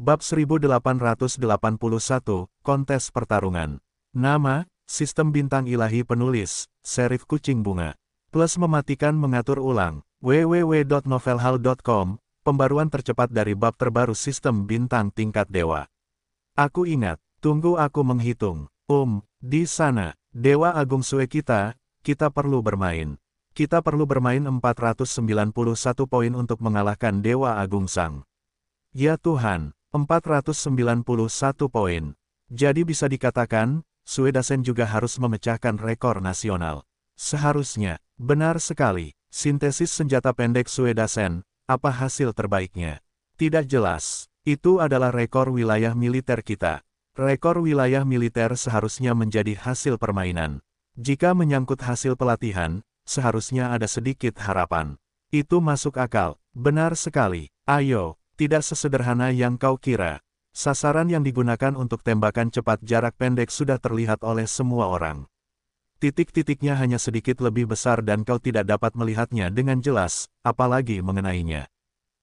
Bab 1881, Kontes Pertarungan. Nama, Sistem Bintang Ilahi Penulis, Serif Kucing Bunga. Plus mematikan mengatur ulang, www.novelhal.com, pembaruan tercepat dari bab terbaru Sistem Bintang Tingkat Dewa. Aku ingat, tunggu aku menghitung. Um, di sana, Dewa Agung Sue kita, kita perlu bermain. Kita perlu bermain 491 poin untuk mengalahkan Dewa Agung Sang. Ya Tuhan, 491 poin. Jadi bisa dikatakan, Suedasen juga harus memecahkan rekor nasional. Seharusnya, benar sekali, sintesis senjata pendek Suedasen, apa hasil terbaiknya? Tidak jelas, itu adalah rekor wilayah militer kita. Rekor wilayah militer seharusnya menjadi hasil permainan. Jika menyangkut hasil pelatihan, seharusnya ada sedikit harapan. Itu masuk akal, benar sekali, ayo, tidak sesederhana yang kau kira. Sasaran yang digunakan untuk tembakan cepat jarak pendek sudah terlihat oleh semua orang. Titik-titiknya hanya sedikit lebih besar dan kau tidak dapat melihatnya dengan jelas, apalagi mengenainya.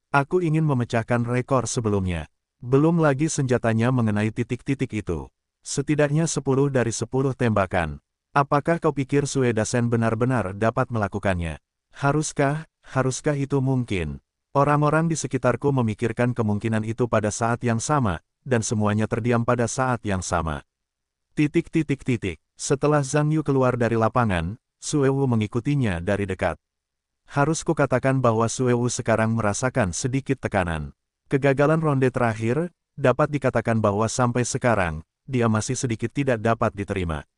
Aku ingin memecahkan rekor sebelumnya. Belum lagi senjatanya mengenai titik-titik itu. Setidaknya 10 dari 10 tembakan. Apakah kau pikir Suedasen benar-benar dapat melakukannya? Haruskah, haruskah itu mungkin? Orang-orang di sekitarku memikirkan kemungkinan itu pada saat yang sama, dan semuanya terdiam pada saat yang sama. Titik titik titik. Setelah Zhang Yu keluar dari lapangan, Wu mengikutinya dari dekat. Harus kukatakan bahwa Wu sekarang merasakan sedikit tekanan. Kegagalan ronde terakhir, dapat dikatakan bahwa sampai sekarang, dia masih sedikit tidak dapat diterima.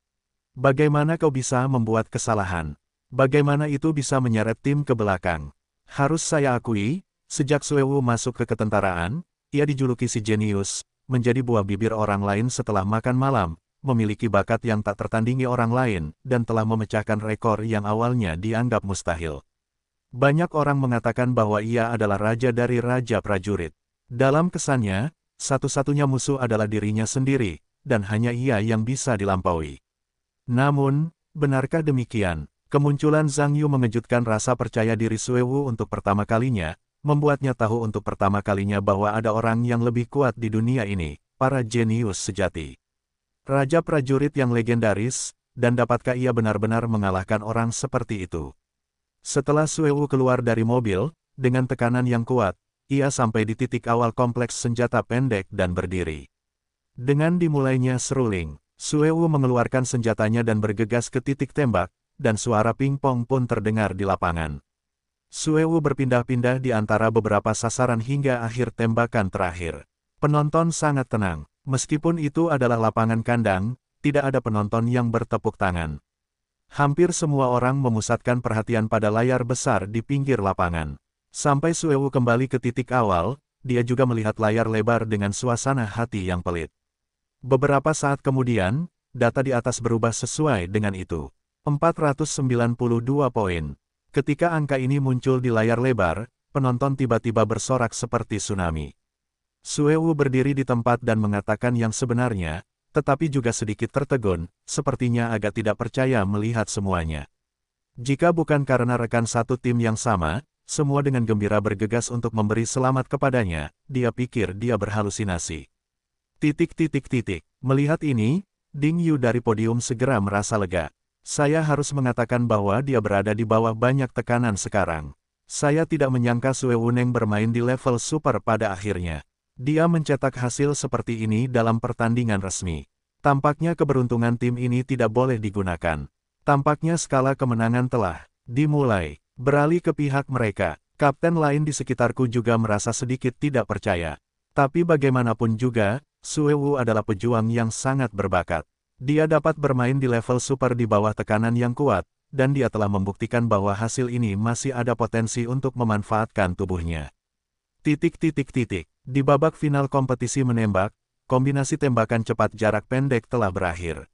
Bagaimana kau bisa membuat kesalahan? Bagaimana itu bisa menyeret tim ke belakang? Harus saya akui, Sejak Suewu masuk ke ketentaraan, ia dijuluki si jenius, menjadi buah bibir orang lain setelah makan malam, memiliki bakat yang tak tertandingi orang lain, dan telah memecahkan rekor yang awalnya dianggap mustahil. Banyak orang mengatakan bahwa ia adalah raja dari raja prajurit. Dalam kesannya, satu-satunya musuh adalah dirinya sendiri, dan hanya ia yang bisa dilampaui. Namun, benarkah demikian? Kemunculan Zhang Yu mengejutkan rasa percaya diri Suewu untuk pertama kalinya, membuatnya tahu untuk pertama kalinya bahwa ada orang yang lebih kuat di dunia ini, para jenius sejati. Raja prajurit yang legendaris, dan dapatkah ia benar-benar mengalahkan orang seperti itu? Setelah Suewu keluar dari mobil, dengan tekanan yang kuat, ia sampai di titik awal kompleks senjata pendek dan berdiri. Dengan dimulainya seruling, Suewu mengeluarkan senjatanya dan bergegas ke titik tembak, dan suara pingpong pun terdengar di lapangan. Suewu berpindah-pindah di antara beberapa sasaran hingga akhir tembakan terakhir. Penonton sangat tenang, meskipun itu adalah lapangan kandang, tidak ada penonton yang bertepuk tangan. Hampir semua orang memusatkan perhatian pada layar besar di pinggir lapangan. Sampai Suewu kembali ke titik awal, dia juga melihat layar lebar dengan suasana hati yang pelit. Beberapa saat kemudian, data di atas berubah sesuai dengan itu. 492 poin. Ketika angka ini muncul di layar lebar, penonton tiba-tiba bersorak seperti tsunami. Suewu berdiri di tempat dan mengatakan yang sebenarnya, tetapi juga sedikit tertegun, sepertinya agak tidak percaya melihat semuanya. Jika bukan karena rekan satu tim yang sama, semua dengan gembira bergegas untuk memberi selamat kepadanya, dia pikir dia berhalusinasi. Titik titik titik. Melihat ini, Ding Yu dari podium segera merasa lega. Saya harus mengatakan bahwa dia berada di bawah banyak tekanan sekarang. Saya tidak menyangka Sue Wuneng bermain di level super pada akhirnya. Dia mencetak hasil seperti ini dalam pertandingan resmi. Tampaknya keberuntungan tim ini tidak boleh digunakan. Tampaknya skala kemenangan telah dimulai. Beralih ke pihak mereka, kapten lain di sekitarku juga merasa sedikit tidak percaya. Tapi bagaimanapun juga, Suewu adalah pejuang yang sangat berbakat. Dia dapat bermain di level super di bawah tekanan yang kuat, dan dia telah membuktikan bahwa hasil ini masih ada potensi untuk memanfaatkan tubuhnya. Titik titik titik. Di babak final kompetisi menembak, kombinasi tembakan cepat jarak pendek telah berakhir.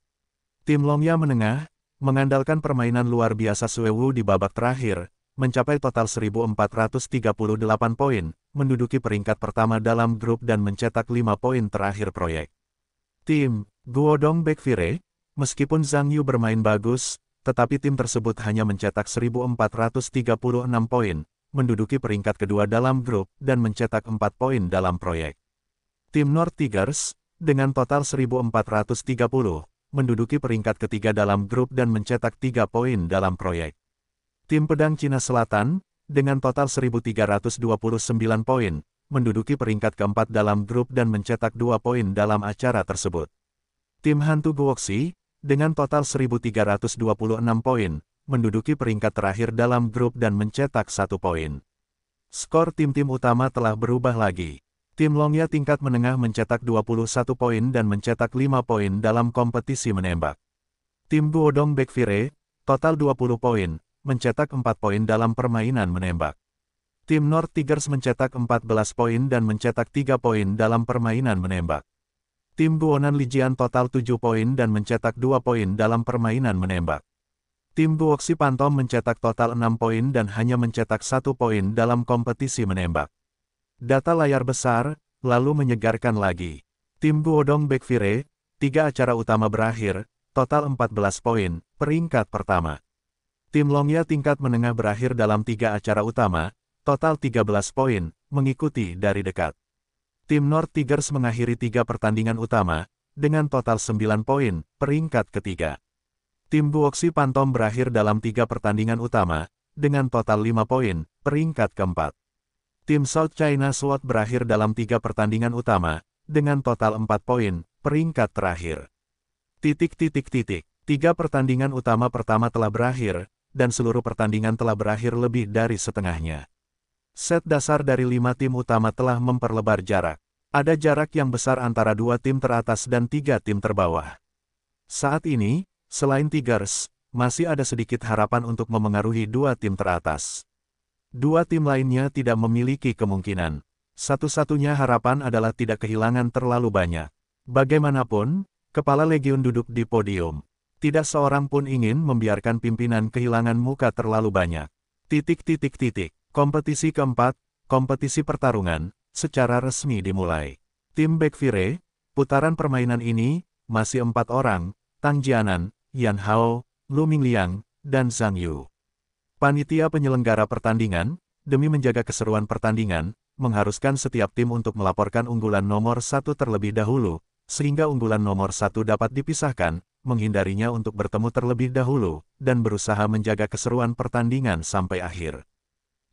Tim Longya menengah, mengandalkan permainan luar biasa Suewu di babak terakhir, mencapai total 1438 poin, menduduki peringkat pertama dalam grup dan mencetak 5 poin terakhir proyek. Tim Guodong Baekvire, meskipun Zhang Yu bermain bagus, tetapi tim tersebut hanya mencetak 1436 poin, menduduki peringkat kedua dalam grup dan mencetak 4 poin dalam proyek. Tim North Tigers, dengan total 1430, menduduki peringkat ketiga dalam grup dan mencetak 3 poin dalam proyek. Tim Pedang Cina Selatan, dengan total 1329 poin, menduduki peringkat keempat dalam grup dan mencetak 2 poin dalam acara tersebut. Tim Hantu Guoxi, dengan total 1.326 poin, menduduki peringkat terakhir dalam grup dan mencetak satu poin. Skor tim-tim utama telah berubah lagi. Tim Longya tingkat menengah mencetak 21 poin dan mencetak 5 poin dalam kompetisi menembak. Tim Guodong Bekvire, total 20 poin, mencetak 4 poin dalam permainan menembak. Tim North Tigers mencetak 14 poin dan mencetak 3 poin dalam permainan menembak. Tim Buonan Lijian total 7 poin dan mencetak 2 poin dalam permainan menembak. Tim Buoksi Pantom mencetak total 6 poin dan hanya mencetak 1 poin dalam kompetisi menembak. Data layar besar, lalu menyegarkan lagi. Tim Buodong Bekvire, 3 acara utama berakhir, total 14 poin, peringkat pertama. Tim Longya tingkat menengah berakhir dalam 3 acara utama, total 13 poin, mengikuti dari dekat tim North Tigers mengakhiri tiga pertandingan utama, dengan total 9 poin, peringkat ketiga. Tim Buoxi Pantom berakhir dalam tiga pertandingan utama, dengan total 5 poin, peringkat keempat. Tim South China Sword berakhir dalam tiga pertandingan utama, dengan total 4 poin, peringkat terakhir. Titik titik titik. Tiga pertandingan utama pertama telah berakhir, dan seluruh pertandingan telah berakhir lebih dari setengahnya. Set dasar dari lima tim utama telah memperlebar jarak. Ada jarak yang besar antara dua tim teratas dan tiga tim terbawah. Saat ini, selain Tigers, masih ada sedikit harapan untuk memengaruhi dua tim teratas. Dua tim lainnya tidak memiliki kemungkinan. Satu-satunya harapan adalah tidak kehilangan terlalu banyak. Bagaimanapun, kepala legion duduk di podium. Tidak seorang pun ingin membiarkan pimpinan kehilangan muka terlalu banyak. Titik titik titik. Kompetisi keempat, kompetisi pertarungan, secara resmi dimulai. Tim Baekvire, putaran permainan ini, masih empat orang, Tang Jianan, Yan Hao, Lu Mingliang, dan Zhang Yu. Panitia penyelenggara pertandingan, demi menjaga keseruan pertandingan, mengharuskan setiap tim untuk melaporkan unggulan nomor satu terlebih dahulu, sehingga unggulan nomor satu dapat dipisahkan, menghindarinya untuk bertemu terlebih dahulu, dan berusaha menjaga keseruan pertandingan sampai akhir.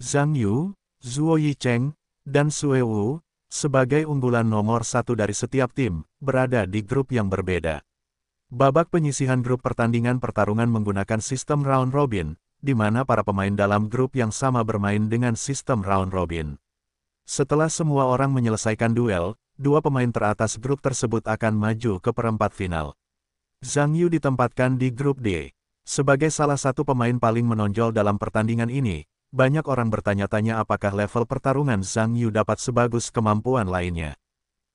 Zhang Yu, Zhuo Yicheng, dan Sue Wu, sebagai unggulan nomor satu dari setiap tim, berada di grup yang berbeda. Babak penyisihan grup pertandingan pertarungan menggunakan sistem round robin, di mana para pemain dalam grup yang sama bermain dengan sistem round robin. Setelah semua orang menyelesaikan duel, dua pemain teratas grup tersebut akan maju ke perempat final. Zhang Yu ditempatkan di grup D. Sebagai salah satu pemain paling menonjol dalam pertandingan ini, banyak orang bertanya-tanya apakah level pertarungan Zhang Yu dapat sebagus kemampuan lainnya.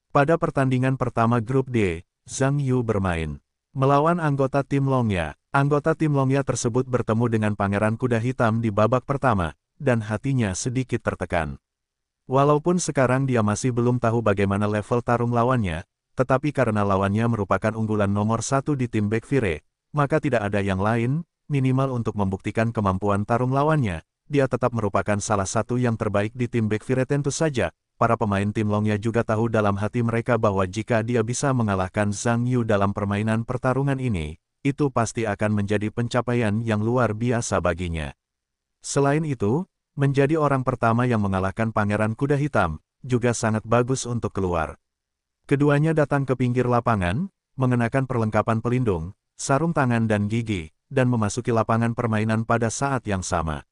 Pada pertandingan pertama grup D, Zhang Yu bermain melawan anggota tim Longya. Anggota tim Longya tersebut bertemu dengan Pangeran Kuda Hitam di babak pertama, dan hatinya sedikit tertekan. Walaupun sekarang dia masih belum tahu bagaimana level tarung lawannya, tetapi karena lawannya merupakan unggulan nomor satu di tim Backfire, maka tidak ada yang lain, minimal untuk membuktikan kemampuan tarung lawannya, dia tetap merupakan salah satu yang terbaik di tim Fire tentu saja. Para pemain tim Longya juga tahu dalam hati mereka bahwa jika dia bisa mengalahkan Zhang Yu dalam permainan pertarungan ini, itu pasti akan menjadi pencapaian yang luar biasa baginya. Selain itu, menjadi orang pertama yang mengalahkan Pangeran Kuda Hitam, juga sangat bagus untuk keluar. Keduanya datang ke pinggir lapangan, mengenakan perlengkapan pelindung, sarung tangan dan gigi, dan memasuki lapangan permainan pada saat yang sama.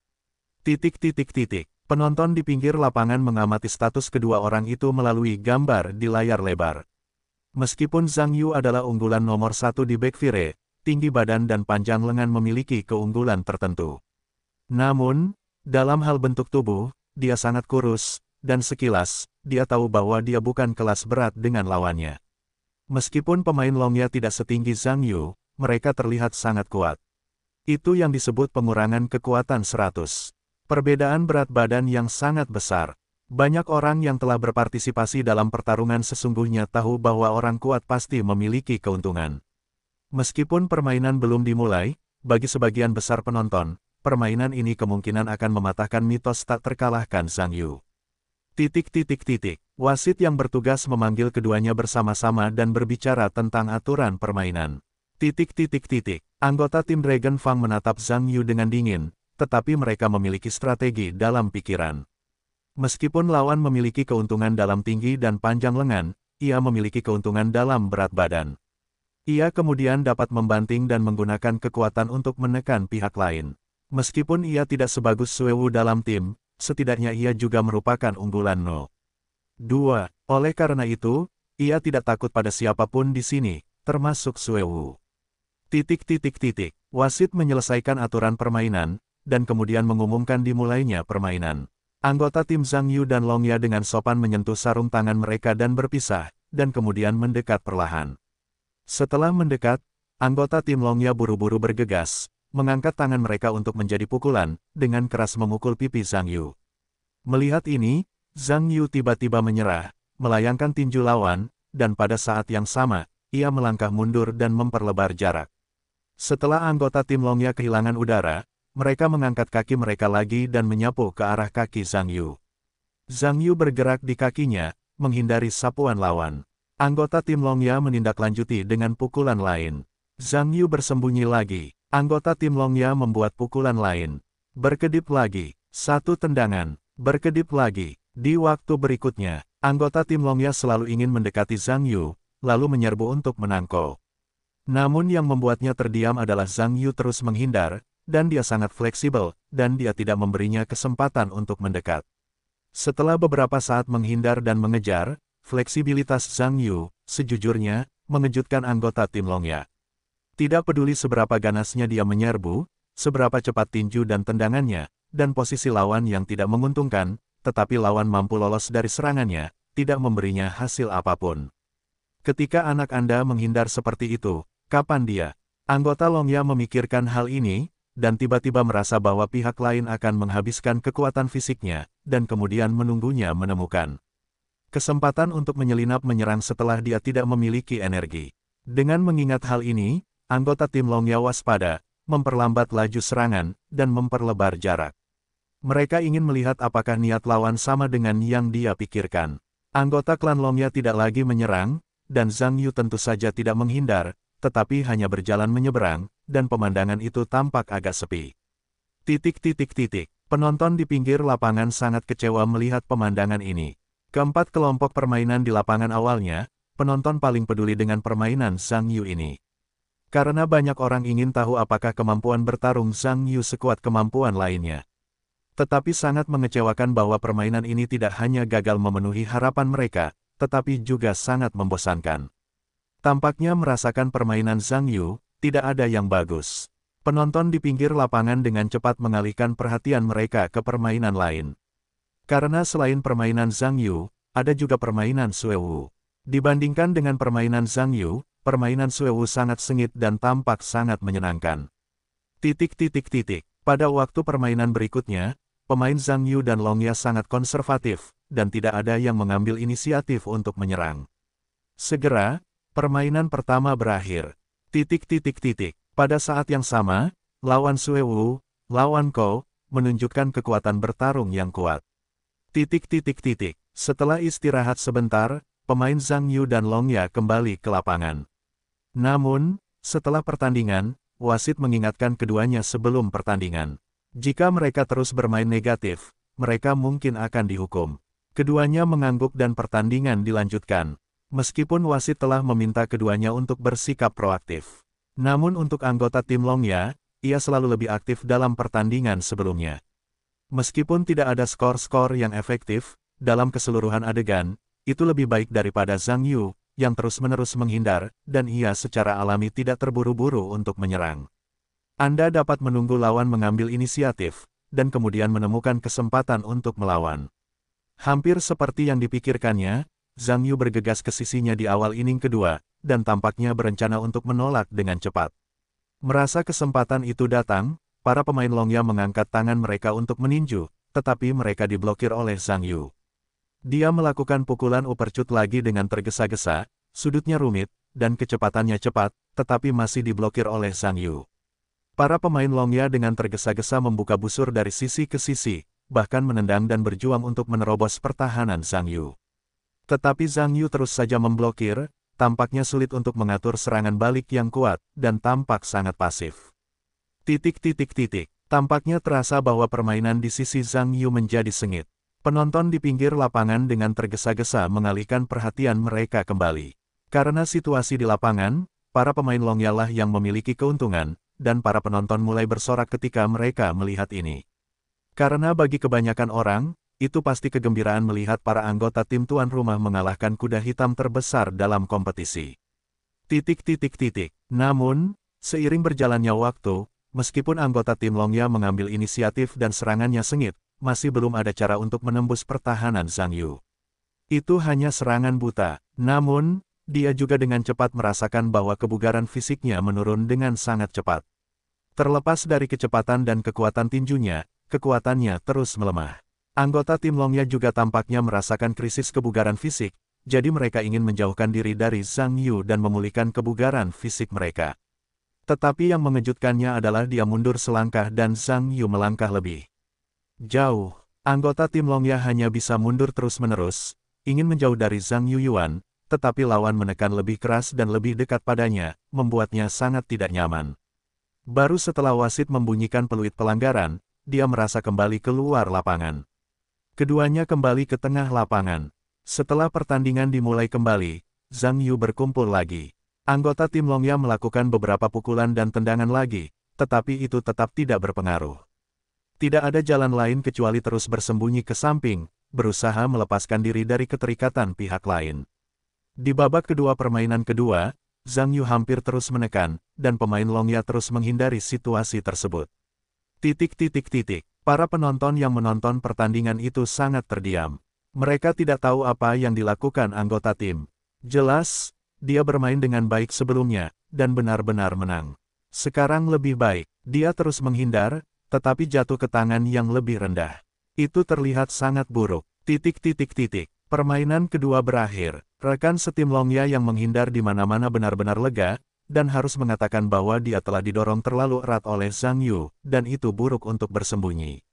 Titik titik titik. Penonton di pinggir lapangan mengamati status kedua orang itu melalui gambar di layar lebar. Meskipun Zhang Yu adalah unggulan nomor satu di backfire, tinggi badan dan panjang lengan memiliki keunggulan tertentu. Namun, dalam hal bentuk tubuh, dia sangat kurus, dan sekilas, dia tahu bahwa dia bukan kelas berat dengan lawannya. Meskipun pemain longnya tidak setinggi Zhang Yu, mereka terlihat sangat kuat. Itu yang disebut pengurangan kekuatan 100. Perbedaan berat badan yang sangat besar. Banyak orang yang telah berpartisipasi dalam pertarungan sesungguhnya tahu bahwa orang kuat pasti memiliki keuntungan. Meskipun permainan belum dimulai, bagi sebagian besar penonton, permainan ini kemungkinan akan mematahkan mitos tak terkalahkan Zhang Yu. Titik titik titik, wasit yang bertugas memanggil keduanya bersama-sama dan berbicara tentang aturan permainan. Titik titik titik, anggota tim Dragon Fang menatap Zhang Yu dengan dingin, tetapi mereka memiliki strategi dalam pikiran. Meskipun lawan memiliki keuntungan dalam tinggi dan panjang lengan, ia memiliki keuntungan dalam berat badan. Ia kemudian dapat membanting dan menggunakan kekuatan untuk menekan pihak lain. Meskipun ia tidak sebagus Suewu dalam tim, setidaknya ia juga merupakan unggulan No. 2. Oleh karena itu, ia tidak takut pada siapapun di sini, termasuk Suewu. Titik titik titik. Wasit menyelesaikan aturan permainan, dan kemudian mengumumkan dimulainya permainan. Anggota tim Zhang Yu dan Long Ya dengan sopan menyentuh sarung tangan mereka dan berpisah, dan kemudian mendekat perlahan. Setelah mendekat, anggota tim Long Ya buru-buru bergegas, mengangkat tangan mereka untuk menjadi pukulan, dengan keras memukul pipi Zhang Yu. Melihat ini, Zhang Yu tiba-tiba menyerah, melayangkan tinju lawan, dan pada saat yang sama, ia melangkah mundur dan memperlebar jarak. Setelah anggota tim Longya kehilangan udara, mereka mengangkat kaki mereka lagi dan menyapu ke arah kaki Zhang Yu. Zhang Yu bergerak di kakinya, menghindari sapuan lawan. Anggota tim Longya menindaklanjuti dengan pukulan lain. Zhang Yu bersembunyi lagi. Anggota tim Longya membuat pukulan lain. Berkedip lagi. Satu tendangan. Berkedip lagi. Di waktu berikutnya, anggota tim Longya selalu ingin mendekati Zhang Yu, lalu menyerbu untuk menangkau. Namun yang membuatnya terdiam adalah Zhang Yu terus menghindar, dan dia sangat fleksibel, dan dia tidak memberinya kesempatan untuk mendekat. Setelah beberapa saat menghindar dan mengejar, fleksibilitas Zhang Yu, sejujurnya, mengejutkan anggota tim Longya. Tidak peduli seberapa ganasnya dia menyerbu, seberapa cepat tinju dan tendangannya, dan posisi lawan yang tidak menguntungkan, tetapi lawan mampu lolos dari serangannya, tidak memberinya hasil apapun. Ketika anak Anda menghindar seperti itu, kapan dia? Anggota Longya memikirkan hal ini, dan tiba-tiba merasa bahwa pihak lain akan menghabiskan kekuatan fisiknya, dan kemudian menunggunya menemukan kesempatan untuk menyelinap menyerang setelah dia tidak memiliki energi. Dengan mengingat hal ini, anggota tim Longya waspada, memperlambat laju serangan, dan memperlebar jarak. Mereka ingin melihat apakah niat lawan sama dengan yang dia pikirkan. Anggota klan Longya tidak lagi menyerang, dan Zhang Yu tentu saja tidak menghindar, tetapi hanya berjalan menyeberang, dan pemandangan itu tampak agak sepi. Titik-titik-titik, penonton di pinggir lapangan sangat kecewa melihat pemandangan ini. Keempat kelompok permainan di lapangan awalnya, penonton paling peduli dengan permainan Sang Yu ini. Karena banyak orang ingin tahu apakah kemampuan bertarung Sang Yu sekuat kemampuan lainnya. Tetapi sangat mengecewakan bahwa permainan ini tidak hanya gagal memenuhi harapan mereka, tetapi juga sangat membosankan. Tampaknya merasakan permainan Zhang Yu, tidak ada yang bagus. Penonton di pinggir lapangan dengan cepat mengalihkan perhatian mereka ke permainan lain. Karena selain permainan Zhang Yu, ada juga permainan Wu. Dibandingkan dengan permainan Zhang Yu, permainan Wu sangat sengit dan tampak sangat menyenangkan. Titik-titik-titik. Pada waktu permainan berikutnya, pemain Zhang Yu dan Long Ya sangat konservatif, dan tidak ada yang mengambil inisiatif untuk menyerang. Segera, permainan pertama berakhir, Titik titik titik. Pada saat yang sama, lawan Suewu, lawan Ko, menunjukkan kekuatan bertarung yang kuat. Titik titik titik. Setelah istirahat sebentar, pemain Zhang Yu dan Long Ya kembali ke lapangan. Namun, setelah pertandingan, wasit mengingatkan keduanya sebelum pertandingan. Jika mereka terus bermain negatif, mereka mungkin akan dihukum. Keduanya mengangguk dan pertandingan dilanjutkan. Meskipun wasit telah meminta keduanya untuk bersikap proaktif. Namun untuk anggota tim Longya, ia selalu lebih aktif dalam pertandingan sebelumnya. Meskipun tidak ada skor-skor yang efektif, dalam keseluruhan adegan, itu lebih baik daripada Zhang Yu, yang terus-menerus menghindar, dan ia secara alami tidak terburu-buru untuk menyerang. Anda dapat menunggu lawan mengambil inisiatif, dan kemudian menemukan kesempatan untuk melawan. Hampir seperti yang dipikirkannya, Zhang Yu bergegas ke sisinya di awal inning kedua, dan tampaknya berencana untuk menolak dengan cepat. Merasa kesempatan itu datang, para pemain Longya mengangkat tangan mereka untuk meninju, tetapi mereka diblokir oleh Zhang Yu. Dia melakukan pukulan upercut lagi dengan tergesa-gesa, sudutnya rumit, dan kecepatannya cepat, tetapi masih diblokir oleh Zhang Yu. Para pemain Longya dengan tergesa-gesa membuka busur dari sisi ke sisi, bahkan menendang dan berjuang untuk menerobos pertahanan Zhang Yu. Tetapi Zhang Yu terus saja memblokir, tampaknya sulit untuk mengatur serangan balik yang kuat, dan tampak sangat pasif. Titik-titik-titik, tampaknya terasa bahwa permainan di sisi Zhang Yu menjadi sengit. Penonton di pinggir lapangan dengan tergesa-gesa mengalihkan perhatian mereka kembali. Karena situasi di lapangan, para pemain Longyalah yang memiliki keuntungan, dan para penonton mulai bersorak ketika mereka melihat ini. Karena bagi kebanyakan orang, itu pasti kegembiraan melihat para anggota tim tuan rumah mengalahkan kuda hitam terbesar dalam kompetisi. Titik titik titik. Namun, seiring berjalannya waktu, meskipun anggota tim Longya mengambil inisiatif dan serangannya sengit, masih belum ada cara untuk menembus pertahanan Zhang Yu. Itu hanya serangan buta. Namun, dia juga dengan cepat merasakan bahwa kebugaran fisiknya menurun dengan sangat cepat. Terlepas dari kecepatan dan kekuatan tinjunya, kekuatannya terus melemah. Anggota tim Longya juga tampaknya merasakan krisis kebugaran fisik, jadi mereka ingin menjauhkan diri dari Zhang Yu dan memulihkan kebugaran fisik mereka. Tetapi yang mengejutkannya adalah dia mundur selangkah dan Zhang Yu melangkah lebih jauh. Anggota tim Longya hanya bisa mundur terus-menerus, ingin menjauh dari Zhang Yu Yuan, tetapi lawan menekan lebih keras dan lebih dekat padanya, membuatnya sangat tidak nyaman. Baru setelah wasit membunyikan peluit pelanggaran, dia merasa kembali keluar lapangan. Keduanya kembali ke tengah lapangan. Setelah pertandingan dimulai kembali, Zhang Yu berkumpul lagi. Anggota tim Longya melakukan beberapa pukulan dan tendangan lagi, tetapi itu tetap tidak berpengaruh. Tidak ada jalan lain kecuali terus bersembunyi ke samping, berusaha melepaskan diri dari keterikatan pihak lain. Di babak kedua permainan kedua, Zhang Yu hampir terus menekan, dan pemain Longya terus menghindari situasi tersebut. Titik titik titik. Para penonton yang menonton pertandingan itu sangat terdiam. Mereka tidak tahu apa yang dilakukan anggota tim. Jelas, dia bermain dengan baik sebelumnya, dan benar-benar menang. Sekarang lebih baik, dia terus menghindar, tetapi jatuh ke tangan yang lebih rendah. Itu terlihat sangat buruk. Titik-titik-titik. Permainan kedua berakhir. Rekan setim Longya yang menghindar di mana-mana benar-benar lega, dan harus mengatakan bahwa dia telah didorong terlalu erat oleh Zhang Yu, dan itu buruk untuk bersembunyi.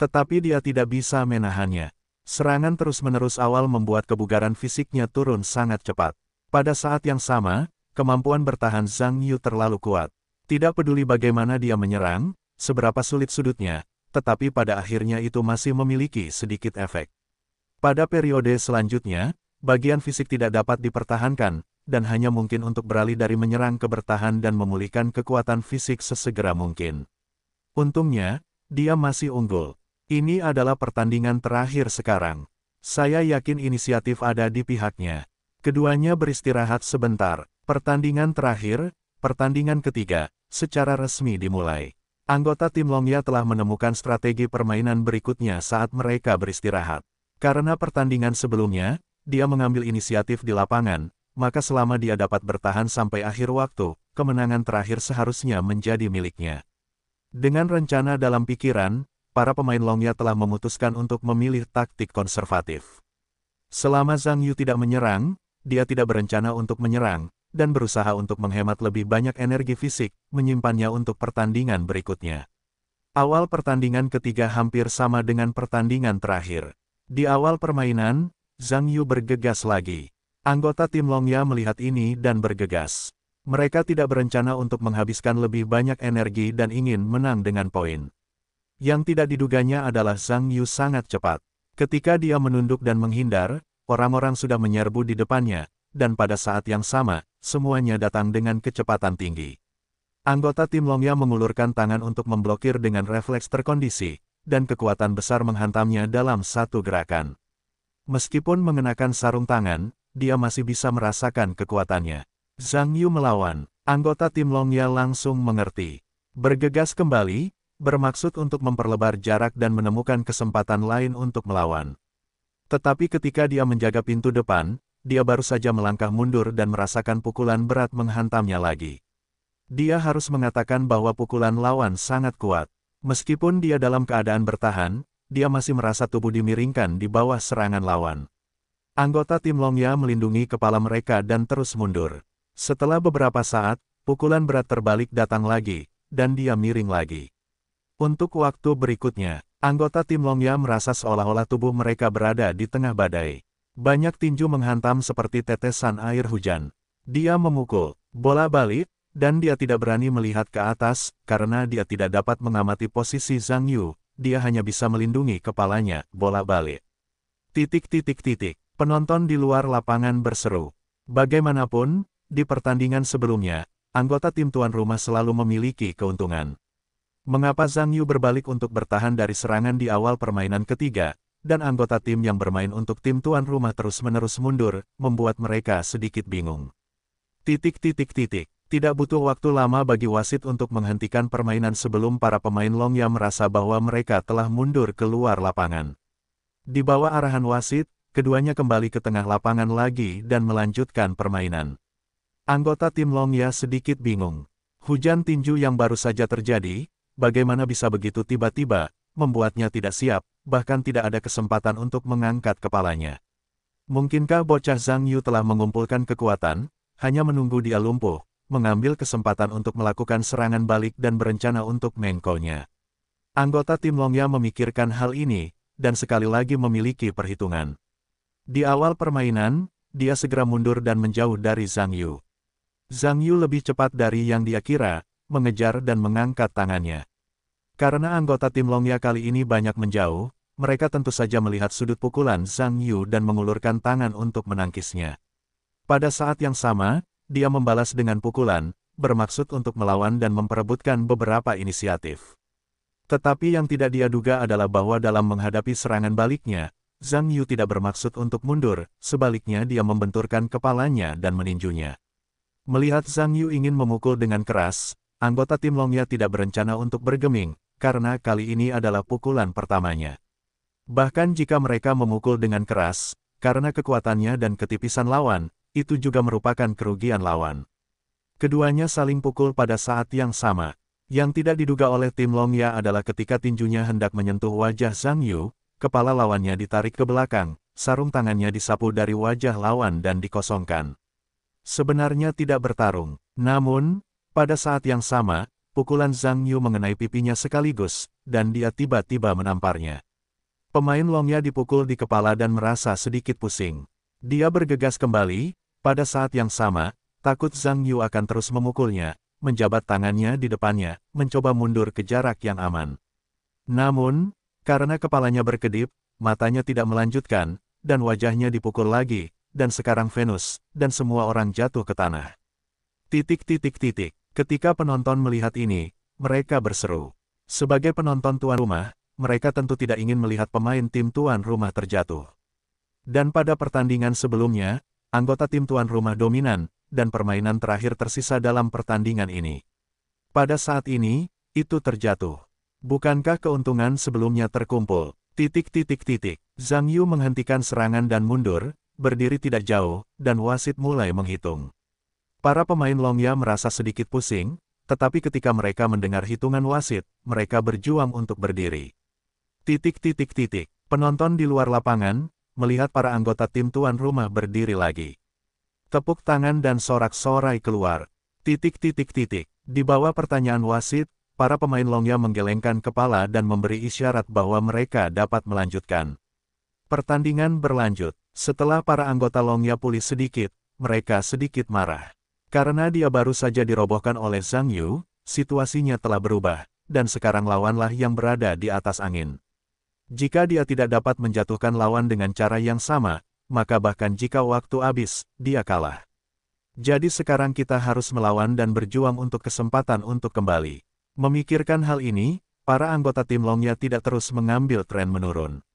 Tetapi dia tidak bisa menahannya. Serangan terus-menerus awal membuat kebugaran fisiknya turun sangat cepat. Pada saat yang sama, kemampuan bertahan Zhang Yu terlalu kuat. Tidak peduli bagaimana dia menyerang, seberapa sulit sudutnya, tetapi pada akhirnya itu masih memiliki sedikit efek. Pada periode selanjutnya, bagian fisik tidak dapat dipertahankan, dan hanya mungkin untuk beralih dari menyerang ke bertahan dan memulihkan kekuatan fisik sesegera mungkin. Untungnya, dia masih unggul. Ini adalah pertandingan terakhir sekarang. Saya yakin inisiatif ada di pihaknya. Keduanya beristirahat sebentar. Pertandingan terakhir, pertandingan ketiga, secara resmi dimulai. Anggota tim Longya telah menemukan strategi permainan berikutnya saat mereka beristirahat. Karena pertandingan sebelumnya, dia mengambil inisiatif di lapangan, maka selama dia dapat bertahan sampai akhir waktu, kemenangan terakhir seharusnya menjadi miliknya. Dengan rencana dalam pikiran, para pemain Longya telah memutuskan untuk memilih taktik konservatif. Selama Zhang Yu tidak menyerang, dia tidak berencana untuk menyerang, dan berusaha untuk menghemat lebih banyak energi fisik, menyimpannya untuk pertandingan berikutnya. Awal pertandingan ketiga hampir sama dengan pertandingan terakhir. Di awal permainan, Zhang Yu bergegas lagi. Anggota tim Longya melihat ini dan bergegas. Mereka tidak berencana untuk menghabiskan lebih banyak energi dan ingin menang dengan poin. Yang tidak diduganya adalah Zhang Yu sangat cepat. Ketika dia menunduk dan menghindar, orang-orang sudah menyerbu di depannya, dan pada saat yang sama, semuanya datang dengan kecepatan tinggi. Anggota tim Longya mengulurkan tangan untuk memblokir dengan refleks terkondisi, dan kekuatan besar menghantamnya dalam satu gerakan. Meskipun mengenakan sarung tangan, dia masih bisa merasakan kekuatannya. Zhang Yu melawan, anggota tim Longya langsung mengerti. Bergegas kembali, bermaksud untuk memperlebar jarak dan menemukan kesempatan lain untuk melawan. Tetapi ketika dia menjaga pintu depan, dia baru saja melangkah mundur dan merasakan pukulan berat menghantamnya lagi. Dia harus mengatakan bahwa pukulan lawan sangat kuat. Meskipun dia dalam keadaan bertahan, dia masih merasa tubuh dimiringkan di bawah serangan lawan. Anggota tim Longya melindungi kepala mereka dan terus mundur. Setelah beberapa saat, pukulan berat terbalik datang lagi, dan dia miring lagi. Untuk waktu berikutnya, anggota tim Longya merasa seolah-olah tubuh mereka berada di tengah badai. Banyak tinju menghantam seperti tetesan air hujan. Dia memukul, bola balik, dan dia tidak berani melihat ke atas, karena dia tidak dapat mengamati posisi Zhang Yu, dia hanya bisa melindungi kepalanya, bola balik. Titik titik titik. Penonton di luar lapangan berseru. Bagaimanapun, di pertandingan sebelumnya, anggota tim tuan rumah selalu memiliki keuntungan. Mengapa Zhang Yu berbalik untuk bertahan dari serangan di awal permainan ketiga, dan anggota tim yang bermain untuk tim tuan rumah terus-menerus mundur, membuat mereka sedikit bingung. Titik titik titik. Tidak butuh waktu lama bagi wasit untuk menghentikan permainan sebelum para pemain Long Longya merasa bahwa mereka telah mundur keluar lapangan. Di bawah arahan wasit, keduanya kembali ke tengah lapangan lagi dan melanjutkan permainan. Anggota tim Longya sedikit bingung. Hujan tinju yang baru saja terjadi, bagaimana bisa begitu tiba-tiba, membuatnya tidak siap, bahkan tidak ada kesempatan untuk mengangkat kepalanya. Mungkinkah bocah Zhang Yu telah mengumpulkan kekuatan, hanya menunggu dia lumpuh, mengambil kesempatan untuk melakukan serangan balik dan berencana untuk mengkonya. Anggota tim Longya memikirkan hal ini, dan sekali lagi memiliki perhitungan. Di awal permainan, dia segera mundur dan menjauh dari Zhang Yu. Zhang Yu lebih cepat dari yang dia kira, mengejar dan mengangkat tangannya. Karena anggota tim Longya kali ini banyak menjauh, mereka tentu saja melihat sudut pukulan Zhang Yu dan mengulurkan tangan untuk menangkisnya. Pada saat yang sama, dia membalas dengan pukulan, bermaksud untuk melawan dan memperebutkan beberapa inisiatif. Tetapi yang tidak dia duga adalah bahwa dalam menghadapi serangan baliknya, Zhang Yu tidak bermaksud untuk mundur, sebaliknya dia membenturkan kepalanya dan meninjunya. Melihat Zhang Yu ingin memukul dengan keras, anggota tim Longya tidak berencana untuk bergeming, karena kali ini adalah pukulan pertamanya. Bahkan jika mereka memukul dengan keras, karena kekuatannya dan ketipisan lawan, itu juga merupakan kerugian lawan. Keduanya saling pukul pada saat yang sama. Yang tidak diduga oleh tim Longya adalah ketika tinjunya hendak menyentuh wajah Zhang Yu, kepala lawannya ditarik ke belakang, sarung tangannya disapu dari wajah lawan dan dikosongkan. Sebenarnya tidak bertarung, namun, pada saat yang sama, pukulan Zhang Yu mengenai pipinya sekaligus, dan dia tiba-tiba menamparnya. Pemain Longya dipukul di kepala dan merasa sedikit pusing. Dia bergegas kembali, pada saat yang sama, takut Zhang Yu akan terus memukulnya, menjabat tangannya di depannya, mencoba mundur ke jarak yang aman. Namun, karena kepalanya berkedip, matanya tidak melanjutkan, dan wajahnya dipukul lagi, dan sekarang Venus, dan semua orang jatuh ke tanah. Titik titik titik, ketika penonton melihat ini, mereka berseru. Sebagai penonton tuan rumah, mereka tentu tidak ingin melihat pemain tim tuan rumah terjatuh. Dan pada pertandingan sebelumnya, anggota tim tuan rumah dominan, dan permainan terakhir tersisa dalam pertandingan ini. Pada saat ini, itu terjatuh. Bukankah keuntungan sebelumnya terkumpul? Titik titik titik. Zhang Yu menghentikan serangan dan mundur, berdiri tidak jauh, dan wasit mulai menghitung. Para pemain Longya merasa sedikit pusing, tetapi ketika mereka mendengar hitungan wasit, mereka berjuang untuk berdiri. Titik titik titik. Penonton di luar lapangan, melihat para anggota tim tuan rumah berdiri lagi. Tepuk tangan dan sorak-sorai keluar. Titik titik titik. Di bawah pertanyaan wasit, para pemain Longya menggelengkan kepala dan memberi isyarat bahwa mereka dapat melanjutkan. Pertandingan berlanjut. Setelah para anggota Longya pulih sedikit, mereka sedikit marah. Karena dia baru saja dirobohkan oleh Zhang Yu, situasinya telah berubah, dan sekarang lawanlah yang berada di atas angin. Jika dia tidak dapat menjatuhkan lawan dengan cara yang sama, maka bahkan jika waktu habis, dia kalah. Jadi sekarang kita harus melawan dan berjuang untuk kesempatan untuk kembali. Memikirkan hal ini, para anggota tim Longya tidak terus mengambil tren menurun.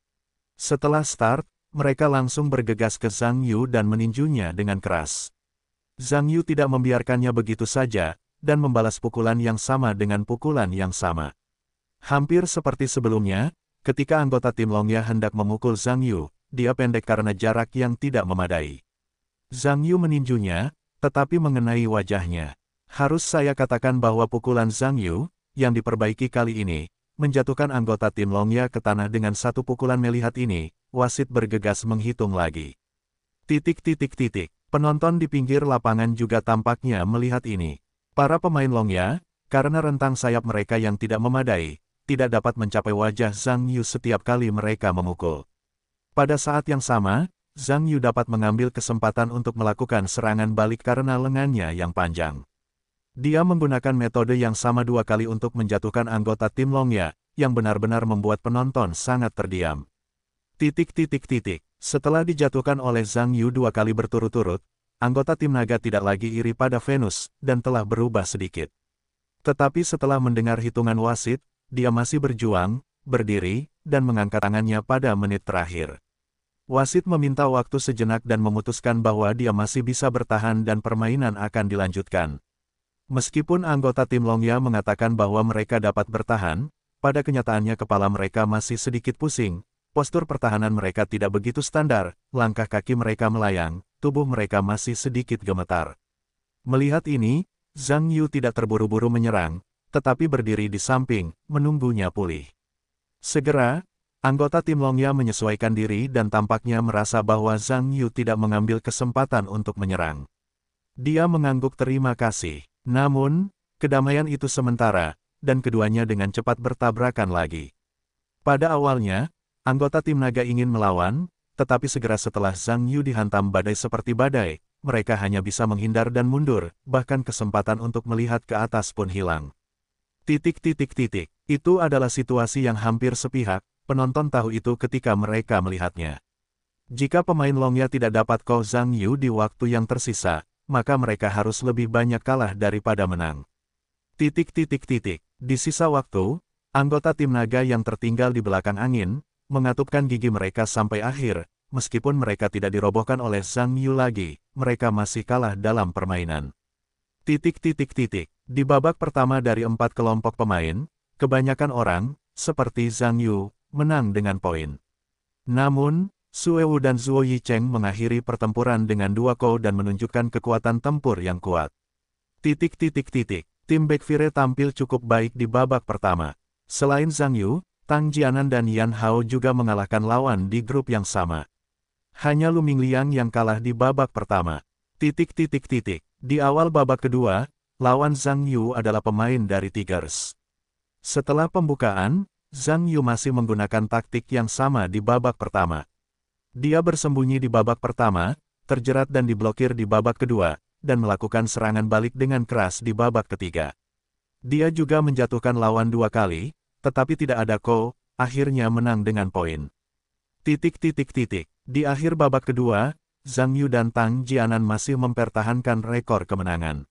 Setelah start, mereka langsung bergegas ke Zhang Yu dan meninjunya dengan keras. Zhang Yu tidak membiarkannya begitu saja, dan membalas pukulan yang sama dengan pukulan yang sama. Hampir seperti sebelumnya, ketika anggota tim Longya hendak memukul Zhang Yu, dia pendek karena jarak yang tidak memadai. Zhang Yu meninjunya, tetapi mengenai wajahnya. Harus saya katakan bahwa pukulan Zhang Yu, yang diperbaiki kali ini, menjatuhkan anggota tim Longya ke tanah dengan satu pukulan melihat ini, wasit bergegas menghitung lagi. Titik titik titik, penonton di pinggir lapangan juga tampaknya melihat ini. Para pemain Longya, karena rentang sayap mereka yang tidak memadai, tidak dapat mencapai wajah Zhang Yu setiap kali mereka memukul. Pada saat yang sama, Zhang Yu dapat mengambil kesempatan untuk melakukan serangan balik karena lengannya yang panjang. Dia menggunakan metode yang sama dua kali untuk menjatuhkan anggota tim Longya, yang benar-benar membuat penonton sangat terdiam. Titik titik titik. Setelah dijatuhkan oleh Zhang Yu dua kali berturut-turut, anggota tim naga tidak lagi iri pada Venus, dan telah berubah sedikit. Tetapi setelah mendengar hitungan wasit, dia masih berjuang, berdiri, dan mengangkat tangannya pada menit terakhir. Wasit meminta waktu sejenak dan memutuskan bahwa dia masih bisa bertahan dan permainan akan dilanjutkan. Meskipun anggota tim Longya mengatakan bahwa mereka dapat bertahan, pada kenyataannya kepala mereka masih sedikit pusing, postur pertahanan mereka tidak begitu standar, langkah kaki mereka melayang, tubuh mereka masih sedikit gemetar. Melihat ini, Zhang Yu tidak terburu-buru menyerang, tetapi berdiri di samping, menunggunya pulih. Segera, anggota tim Longya menyesuaikan diri dan tampaknya merasa bahwa Zhang Yu tidak mengambil kesempatan untuk menyerang. Dia mengangguk terima kasih. Namun, kedamaian itu sementara, dan keduanya dengan cepat bertabrakan lagi. Pada awalnya, anggota tim naga ingin melawan, tetapi segera setelah Zhang Yu dihantam badai seperti badai, mereka hanya bisa menghindar dan mundur, bahkan kesempatan untuk melihat ke atas pun hilang. Titik-titik-titik, itu adalah situasi yang hampir sepihak, penonton tahu itu ketika mereka melihatnya. Jika pemain Longya tidak dapat kau Zhang Yu di waktu yang tersisa, maka mereka harus lebih banyak kalah daripada menang. Titik titik titik. Di sisa waktu, anggota tim naga yang tertinggal di belakang angin, mengatupkan gigi mereka sampai akhir, meskipun mereka tidak dirobohkan oleh Zhang Yu lagi, mereka masih kalah dalam permainan. Titik titik titik. Di babak pertama dari empat kelompok pemain, kebanyakan orang, seperti Zhang Yu, menang dengan poin. Namun, Suewu dan Zuo Yicheng mengakhiri pertempuran dengan dua kau dan menunjukkan kekuatan tempur yang kuat. Titik titik titik, tim Backfire tampil cukup baik di babak pertama. Selain Zhang Yu, Tang Jianan dan Yan Hao juga mengalahkan lawan di grup yang sama. Hanya Lu Mingliang yang kalah di babak pertama. Titik titik titik. Di awal babak kedua, lawan Zhang Yu adalah pemain dari Tigers. Setelah pembukaan, Zhang Yu masih menggunakan taktik yang sama di babak pertama. Dia bersembunyi di babak pertama, terjerat dan diblokir di babak kedua, dan melakukan serangan balik dengan keras di babak ketiga. Dia juga menjatuhkan lawan dua kali, tetapi tidak ada ko, akhirnya menang dengan poin. Titik titik titik. Di akhir babak kedua, Zhang Yu dan Tang Jianan masih mempertahankan rekor kemenangan.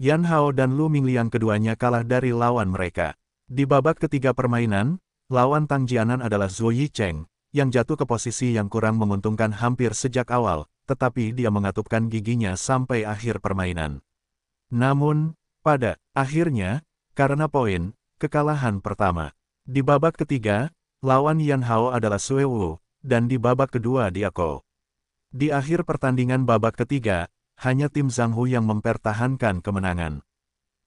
Yan Hao dan Lu Mingliang keduanya kalah dari lawan mereka. Di babak ketiga permainan, lawan Tang Jianan adalah Zhou Yicheng, yang jatuh ke posisi yang kurang menguntungkan hampir sejak awal, tetapi dia mengatupkan giginya sampai akhir permainan. Namun, pada akhirnya, karena poin, kekalahan pertama. Di babak ketiga, lawan Yan Hao adalah Sue Wu, dan di babak kedua Diako. Di akhir pertandingan babak ketiga, hanya tim Zhang Hu yang mempertahankan kemenangan.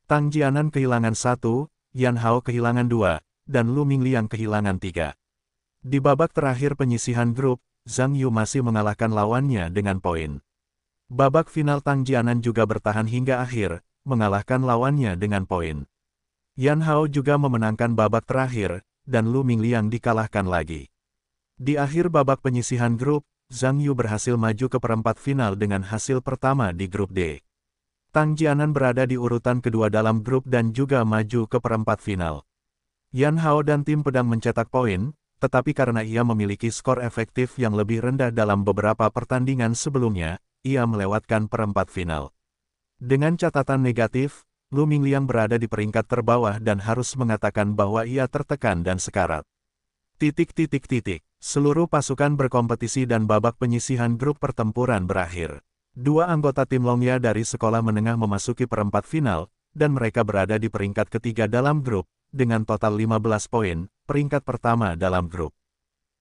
Tang Jianan kehilangan satu, Yan Hao kehilangan dua, dan Lu Mingliang kehilangan tiga. Di babak terakhir penyisihan grup, Zhang Yu masih mengalahkan lawannya dengan poin. Babak final Tang Jianan juga bertahan hingga akhir, mengalahkan lawannya dengan poin. Yan Hao juga memenangkan babak terakhir, dan Lu Mingliang dikalahkan lagi. Di akhir babak penyisihan grup, Zhang Yu berhasil maju ke perempat final dengan hasil pertama di grup D. Tang Jianan berada di urutan kedua dalam grup dan juga maju ke perempat final. Yan Hao dan tim pedang mencetak poin, tetapi karena ia memiliki skor efektif yang lebih rendah dalam beberapa pertandingan sebelumnya, ia melewatkan perempat final. Dengan catatan negatif, Lu Mingliang berada di peringkat terbawah dan harus mengatakan bahwa ia tertekan dan sekarat. Titik titik titik, seluruh pasukan berkompetisi dan babak penyisihan grup pertempuran berakhir. Dua anggota tim Longya dari sekolah menengah memasuki perempat final, dan mereka berada di peringkat ketiga dalam grup, dengan total 15 poin, peringkat pertama dalam grup.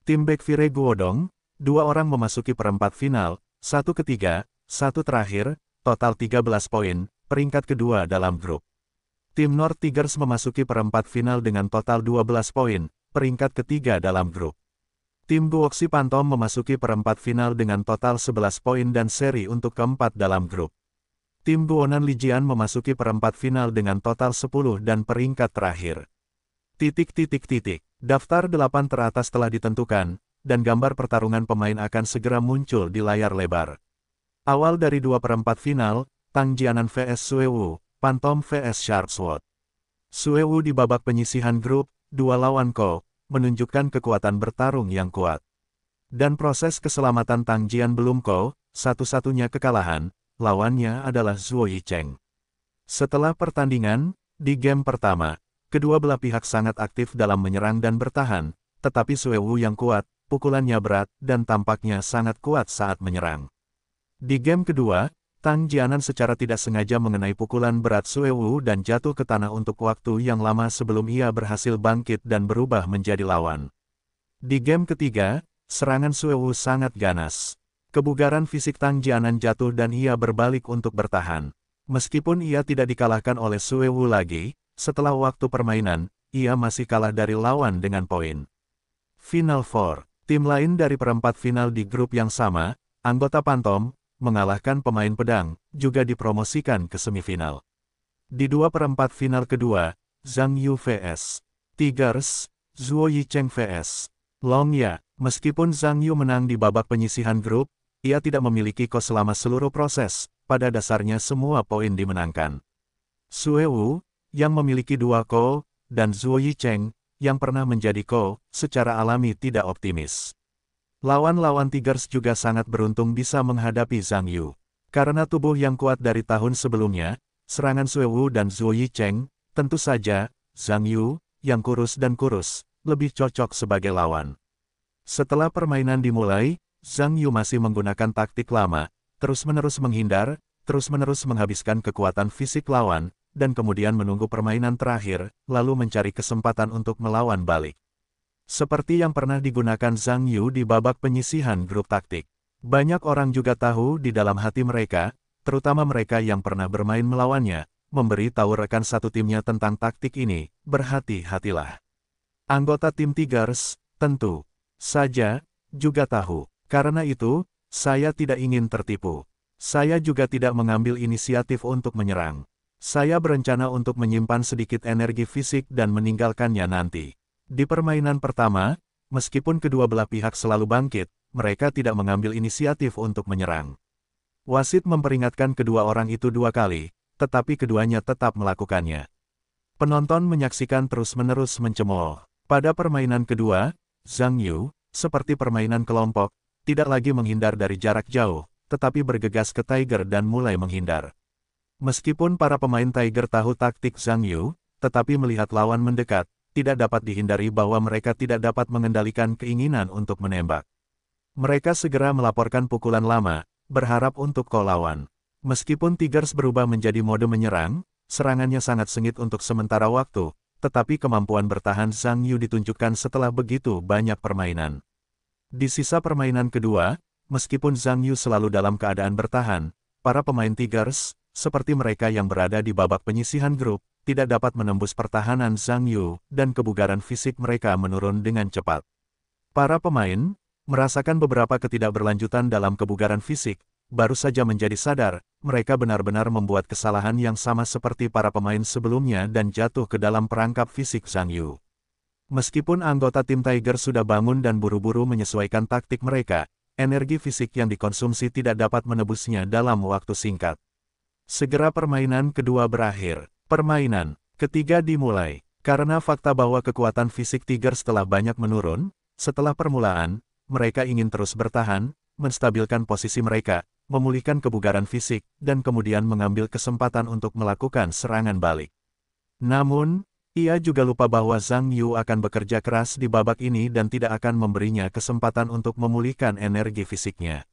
Tim back Vire Guodong, dua orang memasuki perempat final, satu ketiga, satu terakhir, total 13 poin, peringkat kedua dalam grup. Tim North Tigers memasuki perempat final dengan total 12 poin, peringkat ketiga dalam grup. Tim Guoxi Pantom memasuki perempat final dengan total 11 poin dan seri untuk keempat dalam grup. Tim Buonan Lijian memasuki perempat final dengan total 10 dan peringkat terakhir. Titik titik titik. Daftar delapan teratas telah ditentukan, dan gambar pertarungan pemain akan segera muncul di layar lebar. Awal dari dua perempat final, Tang Jianan vs Suewu, Pantom vs Sharpswood. Suewu di babak penyisihan grup, dua lawan Ko, menunjukkan kekuatan bertarung yang kuat. Dan proses keselamatan Tang Jian belum Ko, satu-satunya kekalahan, lawannya adalah Zhuo Yicheng. Setelah pertandingan, di game pertama, Kedua belah pihak sangat aktif dalam menyerang dan bertahan, tetapi Suewu yang kuat, pukulannya berat dan tampaknya sangat kuat saat menyerang. Di game kedua, Tang Jianan secara tidak sengaja mengenai pukulan berat Suewu dan jatuh ke tanah untuk waktu yang lama sebelum ia berhasil bangkit dan berubah menjadi lawan. Di game ketiga, serangan Suewu sangat ganas. Kebugaran fisik Tang Jianan jatuh dan ia berbalik untuk bertahan. Meskipun ia tidak dikalahkan oleh Suewu lagi, setelah waktu permainan, ia masih kalah dari lawan dengan poin. Final 4, tim lain dari perempat final di grup yang sama, anggota Pantom, mengalahkan pemain pedang, juga dipromosikan ke semifinal. Di dua perempat final kedua, Zhang Yu vs. Tigers, Zhuo Yicheng vs. Long Ya, meskipun Zhang Yu menang di babak penyisihan grup, ia tidak memiliki kos selama seluruh proses, pada dasarnya semua poin dimenangkan. Sue Wu, yang memiliki dua Ko, dan Zhuo Yicheng, yang pernah menjadi Ko, secara alami tidak optimis. Lawan-lawan Tigers juga sangat beruntung bisa menghadapi Zhang Yu. Karena tubuh yang kuat dari tahun sebelumnya, serangan Sue Wu dan Zhuo Yicheng, tentu saja, Zhang Yu, yang kurus dan kurus, lebih cocok sebagai lawan. Setelah permainan dimulai, Zhang Yu masih menggunakan taktik lama, terus-menerus menghindar, terus-menerus menghabiskan kekuatan fisik lawan, dan kemudian menunggu permainan terakhir, lalu mencari kesempatan untuk melawan balik. Seperti yang pernah digunakan Zhang Yu di babak penyisihan grup taktik. Banyak orang juga tahu di dalam hati mereka, terutama mereka yang pernah bermain melawannya, memberi tahu rekan satu timnya tentang taktik ini, berhati-hatilah. Anggota tim Tigers, tentu saja, juga tahu. Karena itu, saya tidak ingin tertipu. Saya juga tidak mengambil inisiatif untuk menyerang. Saya berencana untuk menyimpan sedikit energi fisik dan meninggalkannya nanti. Di permainan pertama, meskipun kedua belah pihak selalu bangkit, mereka tidak mengambil inisiatif untuk menyerang. Wasit memperingatkan kedua orang itu dua kali, tetapi keduanya tetap melakukannya. Penonton menyaksikan terus-menerus mencemooh. Pada permainan kedua, Zhang Yu, seperti permainan kelompok, tidak lagi menghindar dari jarak jauh, tetapi bergegas ke Tiger dan mulai menghindar. Meskipun para pemain Tiger tahu taktik Zhang Yu, tetapi melihat lawan mendekat, tidak dapat dihindari bahwa mereka tidak dapat mengendalikan keinginan untuk menembak. Mereka segera melaporkan pukulan lama, berharap untuk kau lawan. Meskipun Tigers berubah menjadi mode menyerang, serangannya sangat sengit untuk sementara waktu, tetapi kemampuan bertahan Zhang Yu ditunjukkan setelah begitu banyak permainan. Di sisa permainan kedua, meskipun Zhang Yu selalu dalam keadaan bertahan, para pemain Tigers, seperti mereka yang berada di babak penyisihan grup, tidak dapat menembus pertahanan Zhang Yu, dan kebugaran fisik mereka menurun dengan cepat. Para pemain, merasakan beberapa ketidakberlanjutan dalam kebugaran fisik, baru saja menjadi sadar, mereka benar-benar membuat kesalahan yang sama seperti para pemain sebelumnya dan jatuh ke dalam perangkap fisik Zhang Yu. Meskipun anggota tim Tiger sudah bangun dan buru-buru menyesuaikan taktik mereka, energi fisik yang dikonsumsi tidak dapat menebusnya dalam waktu singkat. Segera permainan kedua berakhir. Permainan ketiga dimulai. Karena fakta bahwa kekuatan fisik Tiger setelah banyak menurun, setelah permulaan, mereka ingin terus bertahan, menstabilkan posisi mereka, memulihkan kebugaran fisik, dan kemudian mengambil kesempatan untuk melakukan serangan balik. Namun, ia juga lupa bahwa Zhang Yu akan bekerja keras di babak ini dan tidak akan memberinya kesempatan untuk memulihkan energi fisiknya.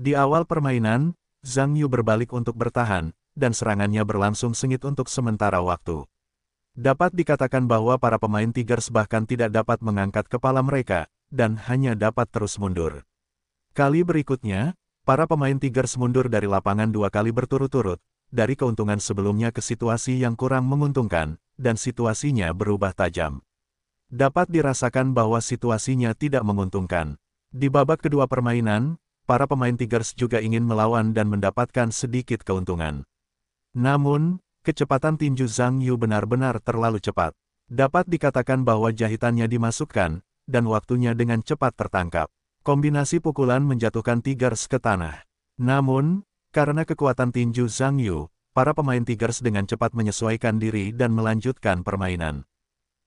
Di awal permainan, Zhang Yu berbalik untuk bertahan, dan serangannya berlangsung sengit untuk sementara waktu. Dapat dikatakan bahwa para pemain Tigers bahkan tidak dapat mengangkat kepala mereka, dan hanya dapat terus mundur. Kali berikutnya, para pemain Tigers mundur dari lapangan dua kali berturut-turut, dari keuntungan sebelumnya ke situasi yang kurang menguntungkan, dan situasinya berubah tajam. Dapat dirasakan bahwa situasinya tidak menguntungkan. Di babak kedua permainan, para pemain Tigers juga ingin melawan dan mendapatkan sedikit keuntungan. Namun, kecepatan tinju Zhang Yu benar-benar terlalu cepat. Dapat dikatakan bahwa jahitannya dimasukkan, dan waktunya dengan cepat tertangkap. Kombinasi pukulan menjatuhkan Tigers ke tanah. Namun, karena kekuatan tinju Zhang Yu, para pemain Tigers dengan cepat menyesuaikan diri dan melanjutkan permainan.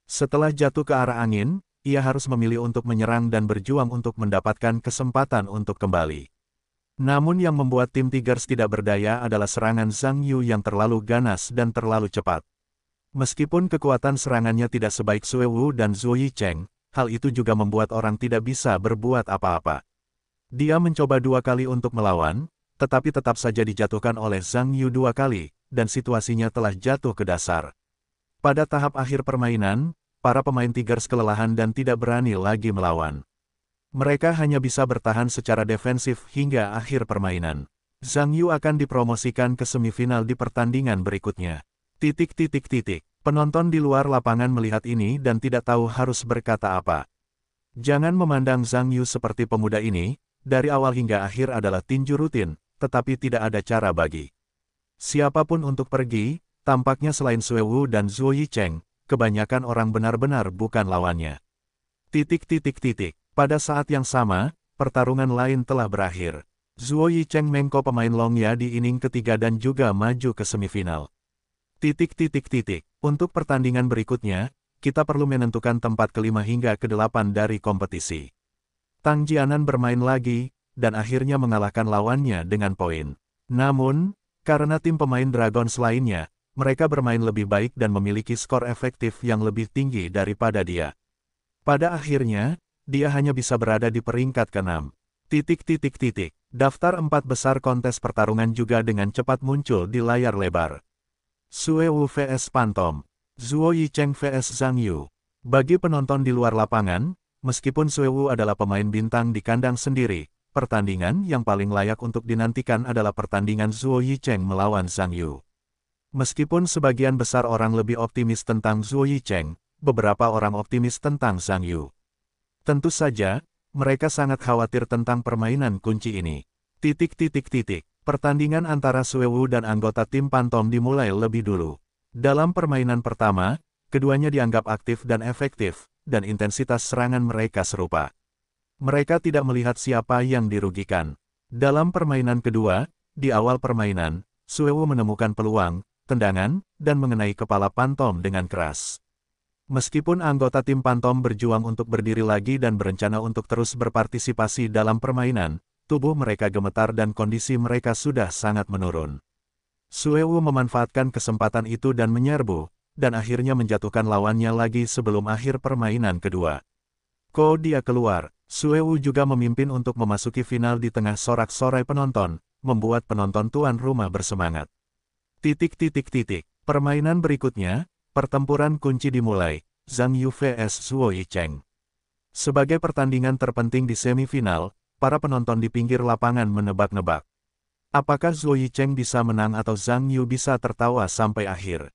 Setelah jatuh ke arah angin, ia harus memilih untuk menyerang dan berjuang untuk mendapatkan kesempatan untuk kembali. Namun yang membuat tim Tigers tidak berdaya adalah serangan Zhang Yu yang terlalu ganas dan terlalu cepat. Meskipun kekuatan serangannya tidak sebaik Sue Wu dan Zhu Yicheng, hal itu juga membuat orang tidak bisa berbuat apa-apa. Dia mencoba dua kali untuk melawan, tetapi tetap saja dijatuhkan oleh Zhang Yu dua kali, dan situasinya telah jatuh ke dasar. Pada tahap akhir permainan, para pemain Tigers kelelahan dan tidak berani lagi melawan. Mereka hanya bisa bertahan secara defensif hingga akhir permainan. Zhang Yu akan dipromosikan ke semifinal di pertandingan berikutnya. Titik-titik-titik. Penonton di luar lapangan melihat ini dan tidak tahu harus berkata apa. Jangan memandang Zhang Yu seperti pemuda ini, dari awal hingga akhir adalah tinju rutin, tetapi tidak ada cara bagi. Siapapun untuk pergi, tampaknya selain Sue Wu dan Zhuo Yicheng, kebanyakan orang benar-benar bukan lawannya. Titik-titik-titik. Pada saat yang sama, pertarungan lain telah berakhir. Zuo Cheng Mengko pemain Longya di inning ketiga dan juga maju ke semifinal. Titik-titik-titik. Untuk pertandingan berikutnya, kita perlu menentukan tempat kelima hingga kedelapan dari kompetisi. Tang Jianan bermain lagi, dan akhirnya mengalahkan lawannya dengan poin. Namun, karena tim pemain Dragons lainnya, mereka bermain lebih baik dan memiliki skor efektif yang lebih tinggi daripada dia. Pada akhirnya, dia hanya bisa berada di peringkat keenam. Titik titik titik. Daftar empat besar kontes pertarungan juga dengan cepat muncul di layar lebar. Sue Wu vs Pantom. Yi Cheng vs Zhang Yu. Bagi penonton di luar lapangan, meskipun Sue Wu adalah pemain bintang di kandang sendiri, pertandingan yang paling layak untuk dinantikan adalah pertandingan Yi Cheng melawan Zhang Yu. Meskipun sebagian besar orang lebih optimis tentang Zhuo Yicheng, beberapa orang optimis tentang Zhang Yu. Tentu saja, mereka sangat khawatir tentang permainan kunci ini. Titik titik titik. Pertandingan antara Suewu dan anggota tim Pantom dimulai lebih dulu. Dalam permainan pertama, keduanya dianggap aktif dan efektif, dan intensitas serangan mereka serupa. Mereka tidak melihat siapa yang dirugikan. Dalam permainan kedua, di awal permainan, Suewu menemukan peluang, tendangan, dan mengenai kepala Pantom dengan keras. Meskipun anggota tim Pantom berjuang untuk berdiri lagi dan berencana untuk terus berpartisipasi dalam permainan, tubuh mereka gemetar dan kondisi mereka sudah sangat menurun. Suewu memanfaatkan kesempatan itu dan menyerbu, dan akhirnya menjatuhkan lawannya lagi sebelum akhir permainan kedua. Ko dia keluar, Suewu juga memimpin untuk memasuki final di tengah sorak-sorai penonton, membuat penonton tuan rumah bersemangat. Titik titik titik. Permainan berikutnya, pertempuran kunci dimulai, Zhang Yu vs Zuo Yicheng. Sebagai pertandingan terpenting di semifinal, para penonton di pinggir lapangan menebak-nebak. Apakah Zuo Yicheng bisa menang atau Zhang Yu bisa tertawa sampai akhir?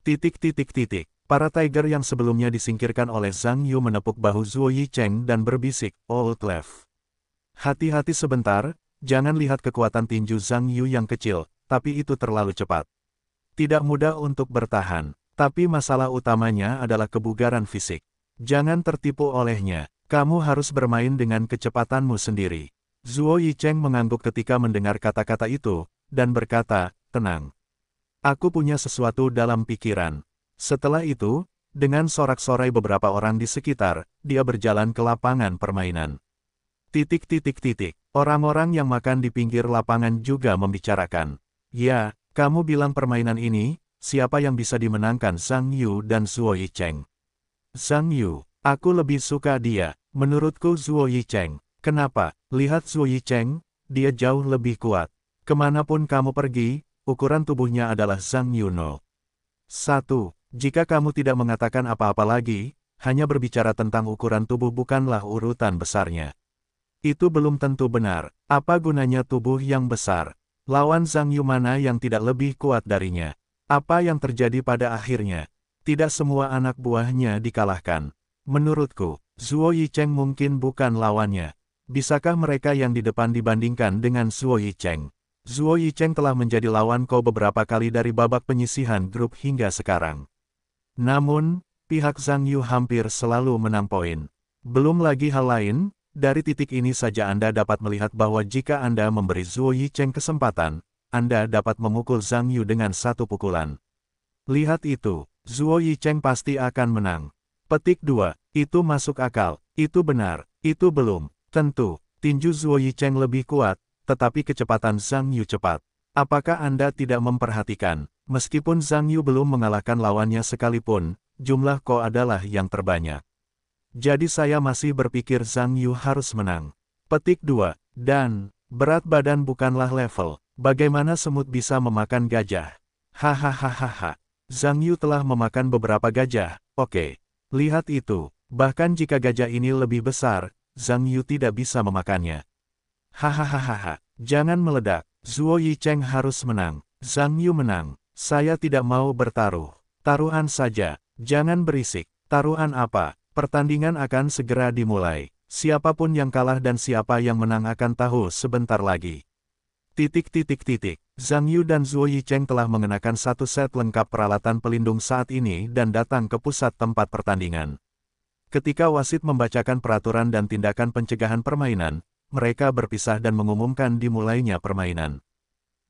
Titik titik titik. Para Tiger yang sebelumnya disingkirkan oleh Zhang Yu menepuk bahu Zuo Yicheng dan berbisik, Old Left. Hati-hati sebentar, jangan lihat kekuatan tinju Zhang Yu yang kecil, tapi itu terlalu cepat. Tidak mudah untuk bertahan, tapi masalah utamanya adalah kebugaran fisik. Jangan tertipu olehnya, kamu harus bermain dengan kecepatanmu sendiri. Zuo Yicheng mengangguk ketika mendengar kata-kata itu, dan berkata, tenang. Aku punya sesuatu dalam pikiran. Setelah itu, dengan sorak-sorai beberapa orang di sekitar, dia berjalan ke lapangan permainan. Titik-titik-titik, orang-orang yang makan di pinggir lapangan juga membicarakan. Ya, kamu bilang permainan ini, siapa yang bisa dimenangkan Sang Yu dan Zuo Yicheng? Sang Yu, aku lebih suka dia, menurutku Zuo Yicheng. Kenapa? Lihat Zuo Yicheng, dia jauh lebih kuat. Kemanapun kamu pergi, ukuran tubuhnya adalah Sang Yu no. satu. Jika kamu tidak mengatakan apa-apa lagi, hanya berbicara tentang ukuran tubuh bukanlah urutan besarnya. Itu belum tentu benar. Apa gunanya tubuh yang besar? Lawan Zhang mana yang tidak lebih kuat darinya. Apa yang terjadi pada akhirnya? Tidak semua anak buahnya dikalahkan. Menurutku, Zuo Yicheng mungkin bukan lawannya. Bisakah mereka yang di depan dibandingkan dengan Zuo Yicheng? Zuo Yicheng telah menjadi lawan kau beberapa kali dari babak penyisihan grup hingga sekarang. Namun, pihak Zhang Yu hampir selalu menang poin. Belum lagi hal lain, dari titik ini saja Anda dapat melihat bahwa jika Anda memberi Zhuo Yicheng kesempatan, Anda dapat memukul Zhang Yu dengan satu pukulan. Lihat itu, Zhuo Yicheng pasti akan menang. Petik 2, itu masuk akal, itu benar, itu belum, tentu, tinju Zhuo Yicheng lebih kuat, tetapi kecepatan Zhang Yu cepat. Apakah Anda tidak memperhatikan, meskipun Zhang Yu belum mengalahkan lawannya sekalipun, jumlah Ko adalah yang terbanyak. Jadi saya masih berpikir Zhang Yu harus menang. Petik 2. Dan, berat badan bukanlah level. Bagaimana semut bisa memakan gajah? Hahaha. Zhang Yu telah memakan beberapa gajah, oke. Okay. Lihat itu. Bahkan jika gajah ini lebih besar, Zhang Yu tidak bisa memakannya. Hahaha. Jangan meledak. Zuo Yicheng harus menang. Zhang Yu menang. Saya tidak mau bertaruh. Taruhan saja. Jangan berisik. Taruhan apa? Pertandingan akan segera dimulai. Siapapun yang kalah dan siapa yang menang akan tahu sebentar lagi. Titik titik titik. Zhang Yu dan Zuo Yicheng telah mengenakan satu set lengkap peralatan pelindung saat ini dan datang ke pusat tempat pertandingan. Ketika wasit membacakan peraturan dan tindakan pencegahan permainan, mereka berpisah dan mengumumkan dimulainya permainan.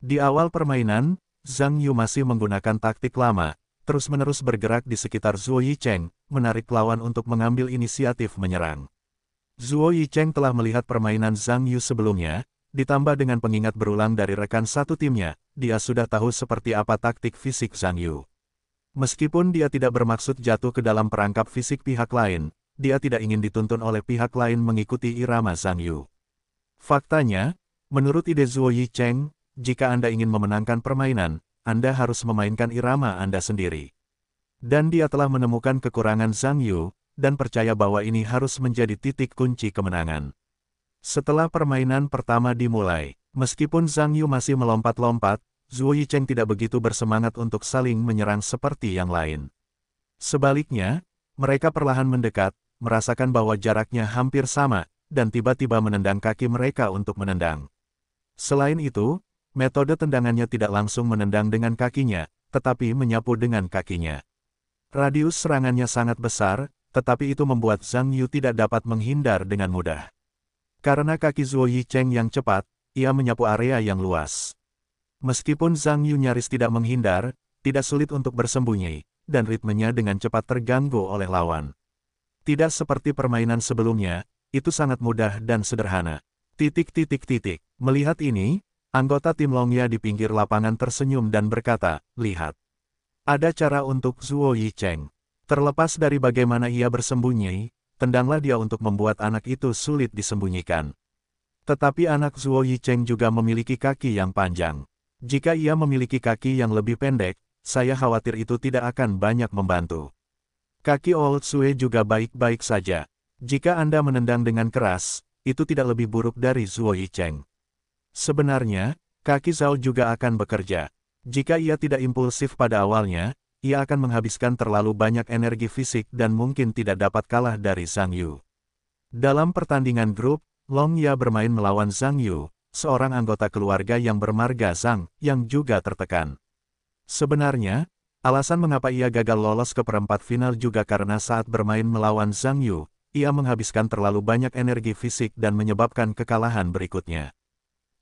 Di awal permainan, Zhang Yu masih menggunakan taktik lama, terus-menerus bergerak di sekitar Zuo Yicheng, menarik lawan untuk mengambil inisiatif menyerang. Zuo Yicheng telah melihat permainan Zhang Yu sebelumnya, ditambah dengan pengingat berulang dari rekan satu timnya, dia sudah tahu seperti apa taktik fisik Zhang Yu. Meskipun dia tidak bermaksud jatuh ke dalam perangkap fisik pihak lain, dia tidak ingin dituntun oleh pihak lain mengikuti irama Zhang Yu. Faktanya, menurut ide Zuo Yicheng, jika Anda ingin memenangkan permainan, anda harus memainkan irama Anda sendiri. Dan dia telah menemukan kekurangan Zhang Yu, dan percaya bahwa ini harus menjadi titik kunci kemenangan. Setelah permainan pertama dimulai, meskipun Zhang Yu masih melompat-lompat, Zhu Yicheng tidak begitu bersemangat untuk saling menyerang seperti yang lain. Sebaliknya, mereka perlahan mendekat, merasakan bahwa jaraknya hampir sama, dan tiba-tiba menendang kaki mereka untuk menendang. Selain itu, Metode tendangannya tidak langsung menendang dengan kakinya, tetapi menyapu dengan kakinya. Radius serangannya sangat besar, tetapi itu membuat Zhang Yu tidak dapat menghindar dengan mudah. Karena kaki Zuo Yi Cheng yang cepat, ia menyapu area yang luas. Meskipun Zhang Yu nyaris tidak menghindar, tidak sulit untuk bersembunyi, dan ritmenya dengan cepat terganggu oleh lawan. Tidak seperti permainan sebelumnya, itu sangat mudah dan sederhana. Titik-titik-titik. Melihat ini, Anggota tim Longya di pinggir lapangan tersenyum dan berkata, lihat. Ada cara untuk Zuo Yicheng. Terlepas dari bagaimana ia bersembunyi, tendanglah dia untuk membuat anak itu sulit disembunyikan. Tetapi anak Zuo Yicheng juga memiliki kaki yang panjang. Jika ia memiliki kaki yang lebih pendek, saya khawatir itu tidak akan banyak membantu. Kaki Old Sue juga baik-baik saja. Jika Anda menendang dengan keras, itu tidak lebih buruk dari Zuo Yicheng. Sebenarnya, kaki Zhao juga akan bekerja. Jika ia tidak impulsif pada awalnya, ia akan menghabiskan terlalu banyak energi fisik dan mungkin tidak dapat kalah dari Zhang Yu. Dalam pertandingan grup, Long Ya bermain melawan Zhang Yu, seorang anggota keluarga yang bermarga Zhang, yang juga tertekan. Sebenarnya, alasan mengapa ia gagal lolos ke perempat final juga karena saat bermain melawan Zhang Yu, ia menghabiskan terlalu banyak energi fisik dan menyebabkan kekalahan berikutnya.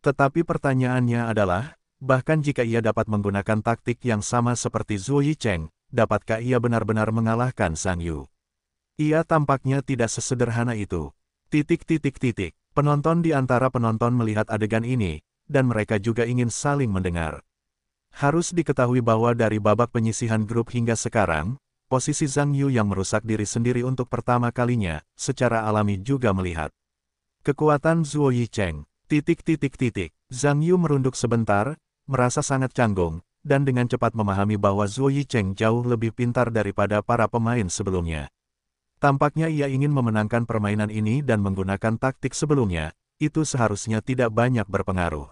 Tetapi pertanyaannya adalah, bahkan jika ia dapat menggunakan taktik yang sama seperti Zuo Yicheng, dapatkah ia benar-benar mengalahkan Sang Yu? Ia tampaknya tidak sesederhana itu. Titik titik titik, penonton di antara penonton melihat adegan ini, dan mereka juga ingin saling mendengar. Harus diketahui bahwa dari babak penyisihan grup hingga sekarang, posisi Zhang Yu yang merusak diri sendiri untuk pertama kalinya, secara alami juga melihat. Kekuatan Zuo Yicheng Titik titik titik. Zhang Yu merunduk sebentar, merasa sangat canggung, dan dengan cepat memahami bahwa Zhuo Yicheng jauh lebih pintar daripada para pemain sebelumnya. Tampaknya ia ingin memenangkan permainan ini dan menggunakan taktik sebelumnya, itu seharusnya tidak banyak berpengaruh.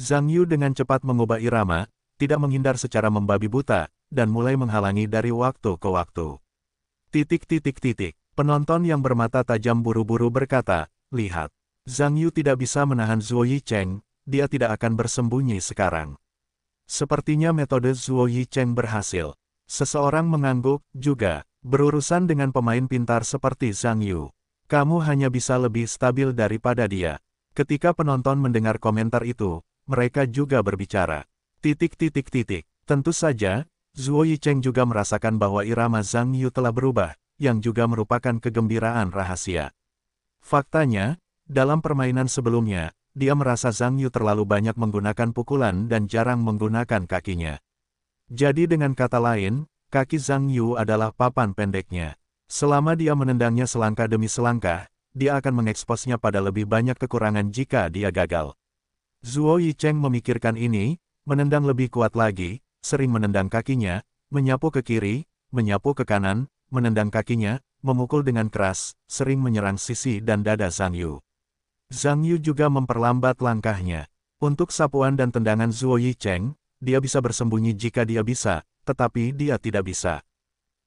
Zhang Yu dengan cepat mengubah irama, tidak menghindar secara membabi buta, dan mulai menghalangi dari waktu ke waktu. Titik titik titik, penonton yang bermata tajam buru-buru berkata, lihat. Zhang Yu tidak bisa menahan Zuo Yicheng, dia tidak akan bersembunyi sekarang. Sepertinya metode Zuo Yicheng berhasil. Seseorang mengangguk, juga, berurusan dengan pemain pintar seperti Zhang Yu. Kamu hanya bisa lebih stabil daripada dia. Ketika penonton mendengar komentar itu, mereka juga berbicara. Titik titik titik. Tentu saja, Zuo Yicheng juga merasakan bahwa irama Zhang Yu telah berubah, yang juga merupakan kegembiraan rahasia. Faktanya, dalam permainan sebelumnya, dia merasa Zhang Yu terlalu banyak menggunakan pukulan dan jarang menggunakan kakinya. Jadi dengan kata lain, kaki Zhang Yu adalah papan pendeknya. Selama dia menendangnya selangkah demi selangkah, dia akan mengeksposnya pada lebih banyak kekurangan jika dia gagal. Zhuo Yicheng memikirkan ini, menendang lebih kuat lagi, sering menendang kakinya, menyapu ke kiri, menyapu ke kanan, menendang kakinya, memukul dengan keras, sering menyerang sisi dan dada Zhang Yu. Zhang Yu juga memperlambat langkahnya. Untuk sapuan dan tendangan Zuo Yicheng, dia bisa bersembunyi jika dia bisa, tetapi dia tidak bisa.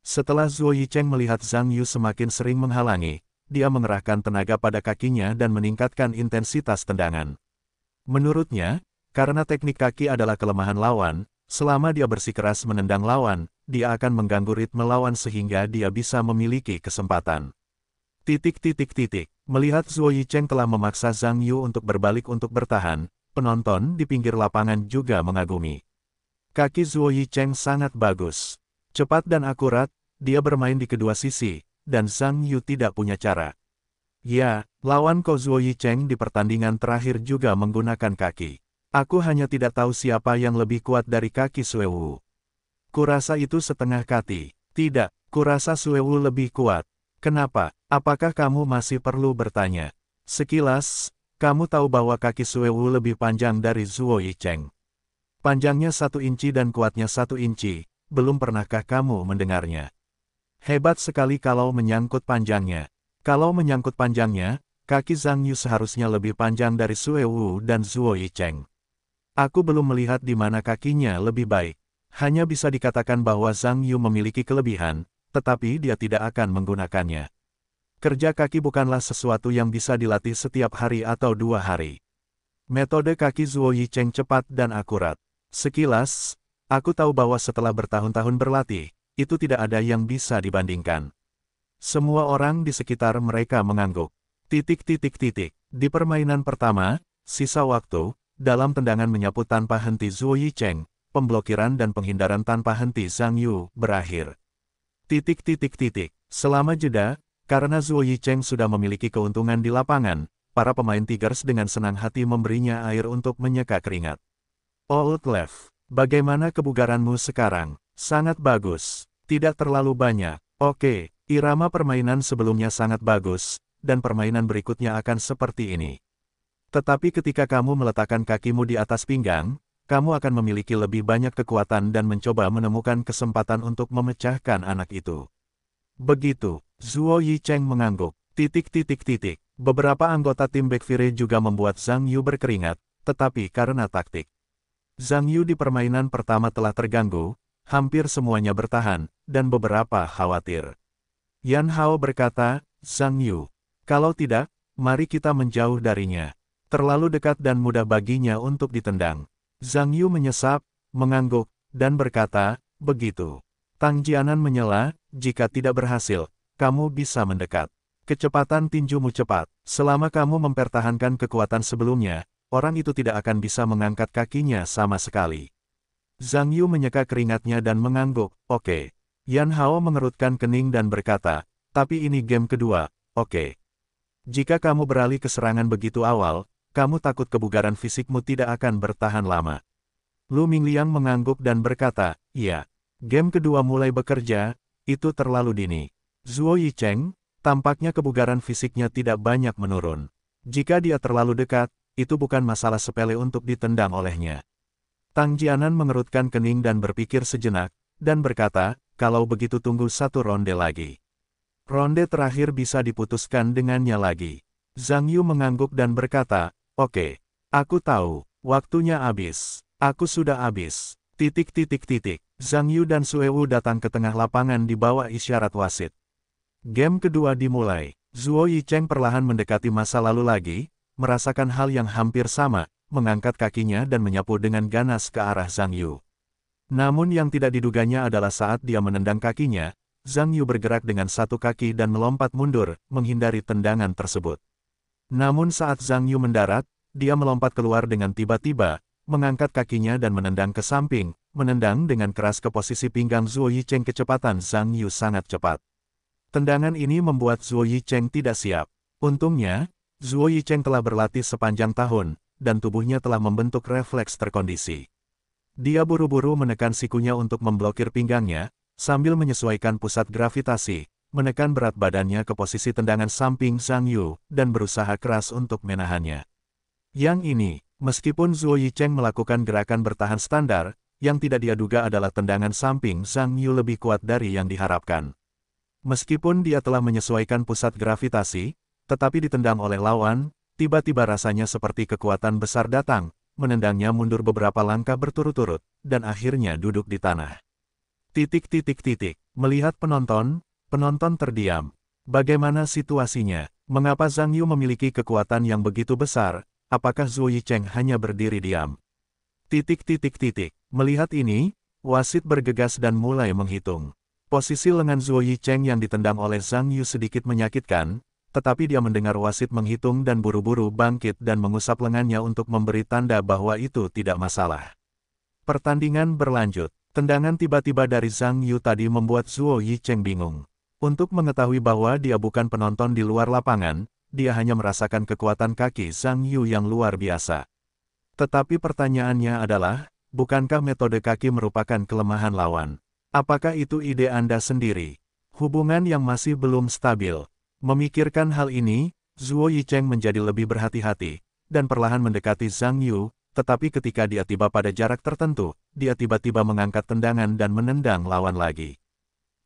Setelah Zuo Yicheng melihat Zhang Yu semakin sering menghalangi, dia mengerahkan tenaga pada kakinya dan meningkatkan intensitas tendangan. Menurutnya, karena teknik kaki adalah kelemahan lawan, selama dia bersikeras menendang lawan, dia akan mengganggu ritme lawan sehingga dia bisa memiliki kesempatan. Titik titik titik. Melihat Zuo Yicheng telah memaksa Zhang Yu untuk berbalik untuk bertahan, penonton di pinggir lapangan juga mengagumi. Kaki Zuo Yicheng sangat bagus. Cepat dan akurat, dia bermain di kedua sisi, dan Zhang Yu tidak punya cara. Ya, lawan Ko Zuo Yicheng di pertandingan terakhir juga menggunakan kaki. Aku hanya tidak tahu siapa yang lebih kuat dari kaki Suewu. Kurasa itu setengah kati. Tidak, kurasa Suewu lebih kuat. Kenapa? Apakah kamu masih perlu bertanya? Sekilas, kamu tahu bahwa kaki Suewu lebih panjang dari Zuo Yicheng. Panjangnya satu inci dan kuatnya satu inci, belum pernahkah kamu mendengarnya? Hebat sekali kalau menyangkut panjangnya. Kalau menyangkut panjangnya, kaki Zhang Yu seharusnya lebih panjang dari Suewu dan Zuo Yicheng. Aku belum melihat di mana kakinya lebih baik. Hanya bisa dikatakan bahwa Zhang Yu memiliki kelebihan, tetapi dia tidak akan menggunakannya. Kerja kaki bukanlah sesuatu yang bisa dilatih setiap hari atau dua hari. Metode kaki Zuo Yicheng cepat dan akurat. Sekilas, aku tahu bahwa setelah bertahun-tahun berlatih, itu tidak ada yang bisa dibandingkan. Semua orang di sekitar mereka mengangguk. Titik-titik-titik. Di permainan pertama, sisa waktu, dalam tendangan menyapu tanpa henti Zuo Yicheng, pemblokiran dan penghindaran tanpa henti Zhang Yu, berakhir. Titik titik titik. Selama jeda, karena Zuo Yicheng sudah memiliki keuntungan di lapangan, para pemain Tigers dengan senang hati memberinya air untuk menyeka keringat. Old Left, bagaimana kebugaranmu sekarang? Sangat bagus. Tidak terlalu banyak. Oke, irama permainan sebelumnya sangat bagus, dan permainan berikutnya akan seperti ini. Tetapi ketika kamu meletakkan kakimu di atas pinggang, kamu akan memiliki lebih banyak kekuatan dan mencoba menemukan kesempatan untuk memecahkan anak itu. Begitu, Zhuo Yicheng mengangguk, titik-titik titik. Beberapa anggota tim Backfire juga membuat Zhang Yu berkeringat, tetapi karena taktik. Zhang Yu di permainan pertama telah terganggu, hampir semuanya bertahan, dan beberapa khawatir. Yan Hao berkata, Zhang Yu, kalau tidak, mari kita menjauh darinya. Terlalu dekat dan mudah baginya untuk ditendang. Zhang Yu menyesap, mengangguk, dan berkata, begitu. Tang Jianan menyela, jika tidak berhasil, kamu bisa mendekat. Kecepatan tinjumu cepat. Selama kamu mempertahankan kekuatan sebelumnya, orang itu tidak akan bisa mengangkat kakinya sama sekali. Zhang Yu menyeka keringatnya dan mengangguk, oke. Okay. Yan Hao mengerutkan kening dan berkata, tapi ini game kedua, oke. Okay. Jika kamu beralih ke serangan begitu awal, kamu takut kebugaran fisikmu tidak akan bertahan lama. Lu Mingliang mengangguk dan berkata, iya. Game kedua mulai bekerja, itu terlalu dini. Zhuo Yicheng, tampaknya kebugaran fisiknya tidak banyak menurun. Jika dia terlalu dekat, itu bukan masalah sepele untuk ditendang olehnya. Tang Jianan mengerutkan kening dan berpikir sejenak, dan berkata, kalau begitu tunggu satu ronde lagi. Ronde terakhir bisa diputuskan dengannya lagi. Zhang Yu mengangguk dan berkata, Oke. Aku tahu. Waktunya habis. Aku sudah habis. Titik titik titik. Zhang Yu dan Wu datang ke tengah lapangan di bawah isyarat wasit. Game kedua dimulai. Zuo Yicheng perlahan mendekati masa lalu lagi, merasakan hal yang hampir sama, mengangkat kakinya dan menyapu dengan ganas ke arah Zhang Yu. Namun yang tidak diduganya adalah saat dia menendang kakinya, Zhang Yu bergerak dengan satu kaki dan melompat mundur, menghindari tendangan tersebut. Namun saat Zhang Yu mendarat, dia melompat keluar dengan tiba-tiba, mengangkat kakinya dan menendang ke samping, menendang dengan keras ke posisi pinggang Zuo Yicheng kecepatan Zhang Yu sangat cepat. Tendangan ini membuat Zuo Yicheng tidak siap. Untungnya, Zuo Yicheng telah berlatih sepanjang tahun, dan tubuhnya telah membentuk refleks terkondisi. Dia buru-buru menekan sikunya untuk memblokir pinggangnya, sambil menyesuaikan pusat gravitasi, menekan berat badannya ke posisi tendangan samping Zhang Yu, dan berusaha keras untuk menahannya. Yang ini, meskipun Zhuo Yicheng melakukan gerakan bertahan standar, yang tidak dia duga adalah tendangan samping Zhang Yu lebih kuat dari yang diharapkan. Meskipun dia telah menyesuaikan pusat gravitasi, tetapi ditendang oleh lawan, tiba-tiba rasanya seperti kekuatan besar datang, menendangnya mundur beberapa langkah berturut-turut, dan akhirnya duduk di tanah. Titik-titik-titik, melihat penonton, Penonton terdiam. Bagaimana situasinya? Mengapa Zhang Yu memiliki kekuatan yang begitu besar? Apakah Zhu Yicheng hanya berdiri diam? Titik titik titik. Melihat ini, wasit bergegas dan mulai menghitung. Posisi lengan Zhu Yicheng yang ditendang oleh Zhang Yu sedikit menyakitkan, tetapi dia mendengar wasit menghitung dan buru-buru bangkit dan mengusap lengannya untuk memberi tanda bahwa itu tidak masalah. Pertandingan berlanjut. Tendangan tiba-tiba dari Zhang Yu tadi membuat Zhuo Yicheng bingung. Untuk mengetahui bahwa dia bukan penonton di luar lapangan, dia hanya merasakan kekuatan kaki Zhang Yu yang luar biasa. Tetapi pertanyaannya adalah, bukankah metode kaki merupakan kelemahan lawan? Apakah itu ide Anda sendiri? Hubungan yang masih belum stabil. Memikirkan hal ini, Zuo Yicheng menjadi lebih berhati-hati, dan perlahan mendekati Zhang Yu, tetapi ketika dia tiba pada jarak tertentu, dia tiba-tiba mengangkat tendangan dan menendang lawan lagi.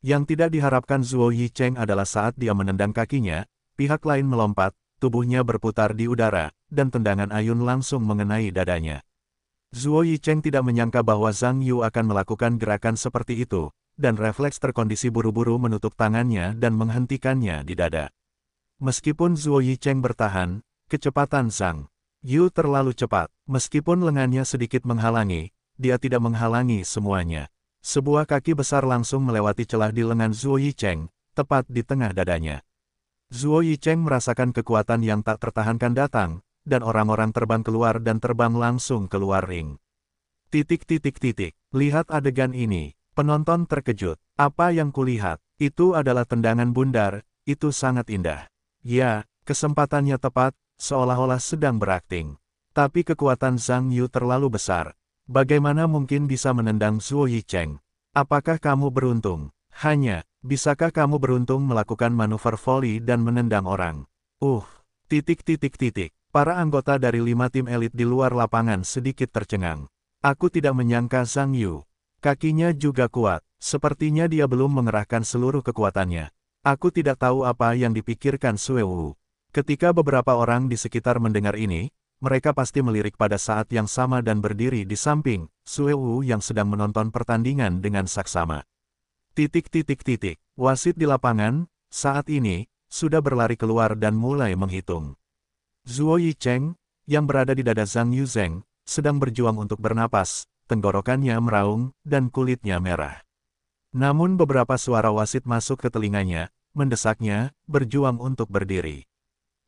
Yang tidak diharapkan Zuo Yicheng adalah saat dia menendang kakinya, pihak lain melompat, tubuhnya berputar di udara, dan tendangan Ayun langsung mengenai dadanya. Zuo Yicheng tidak menyangka bahwa Zhang Yu akan melakukan gerakan seperti itu, dan refleks terkondisi buru-buru menutup tangannya dan menghentikannya di dada. Meskipun Zuo Yicheng bertahan, kecepatan Zhang Yu terlalu cepat. Meskipun lengannya sedikit menghalangi, dia tidak menghalangi semuanya. Sebuah kaki besar langsung melewati celah di lengan Zuo Yicheng, tepat di tengah dadanya. Zuo Yicheng merasakan kekuatan yang tak tertahankan datang, dan orang-orang terbang keluar dan terbang langsung keluar ring. Titik-titik-titik, lihat adegan ini, penonton terkejut. Apa yang kulihat, itu adalah tendangan bundar, itu sangat indah. Ya, kesempatannya tepat, seolah-olah sedang berakting. Tapi kekuatan Zhang Yu terlalu besar, Bagaimana mungkin bisa menendang Zhuo Yicheng? Apakah kamu beruntung? Hanya, bisakah kamu beruntung melakukan manuver volley dan menendang orang? Uh, titik titik titik. Para anggota dari lima tim elit di luar lapangan sedikit tercengang. Aku tidak menyangka Zhang Yu. Kakinya juga kuat, sepertinya dia belum mengerahkan seluruh kekuatannya. Aku tidak tahu apa yang dipikirkan Sue Wu. Ketika beberapa orang di sekitar mendengar ini, mereka pasti melirik pada saat yang sama dan berdiri di samping Sue Wu yang sedang menonton pertandingan dengan saksama. Titik titik titik, wasit di lapangan, saat ini, sudah berlari keluar dan mulai menghitung. Zhuo Yicheng, yang berada di dada Zhang Yuzeng, sedang berjuang untuk bernapas, tenggorokannya meraung, dan kulitnya merah. Namun beberapa suara wasit masuk ke telinganya, mendesaknya, berjuang untuk berdiri.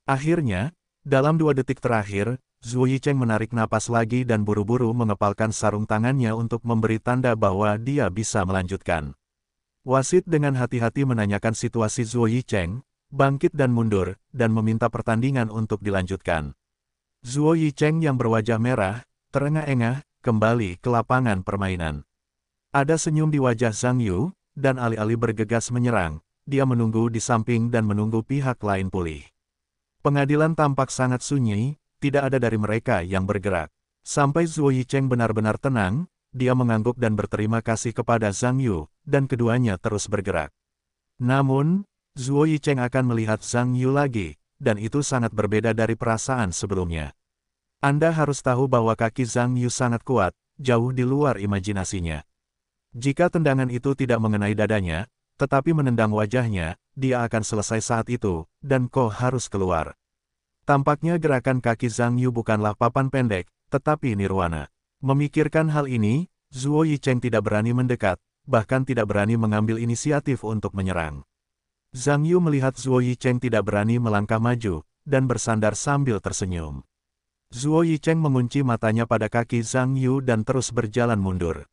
Akhirnya, dalam dua detik terakhir, Zhu Yicheng menarik napas lagi dan buru-buru mengepalkan sarung tangannya untuk memberi tanda bahwa dia bisa melanjutkan. Wasit dengan hati-hati menanyakan situasi Zhu Yicheng, bangkit dan mundur, dan meminta pertandingan untuk dilanjutkan. Zuo Yicheng yang berwajah merah, terengah-engah, kembali ke lapangan permainan. Ada senyum di wajah Zhang Yu, dan alih-alih bergegas menyerang, dia menunggu di samping dan menunggu pihak lain pulih. Pengadilan tampak sangat sunyi, tidak ada dari mereka yang bergerak. Sampai Zhuo Yicheng benar-benar tenang, dia mengangguk dan berterima kasih kepada Zhang Yu, dan keduanya terus bergerak. Namun, Zhuo Yicheng akan melihat Zhang Yu lagi, dan itu sangat berbeda dari perasaan sebelumnya. Anda harus tahu bahwa kaki Zhang Yu sangat kuat, jauh di luar imajinasinya. Jika tendangan itu tidak mengenai dadanya, tetapi menendang wajahnya, dia akan selesai saat itu, dan kau harus keluar. Tampaknya gerakan kaki Zhang Yu bukanlah papan pendek, tetapi nirwana. Memikirkan hal ini, Zhuo Yicheng tidak berani mendekat, bahkan tidak berani mengambil inisiatif untuk menyerang. Zhang Yu melihat Zhuo Yicheng tidak berani melangkah maju, dan bersandar sambil tersenyum. Zhuo Yicheng mengunci matanya pada kaki Zhang Yu dan terus berjalan mundur.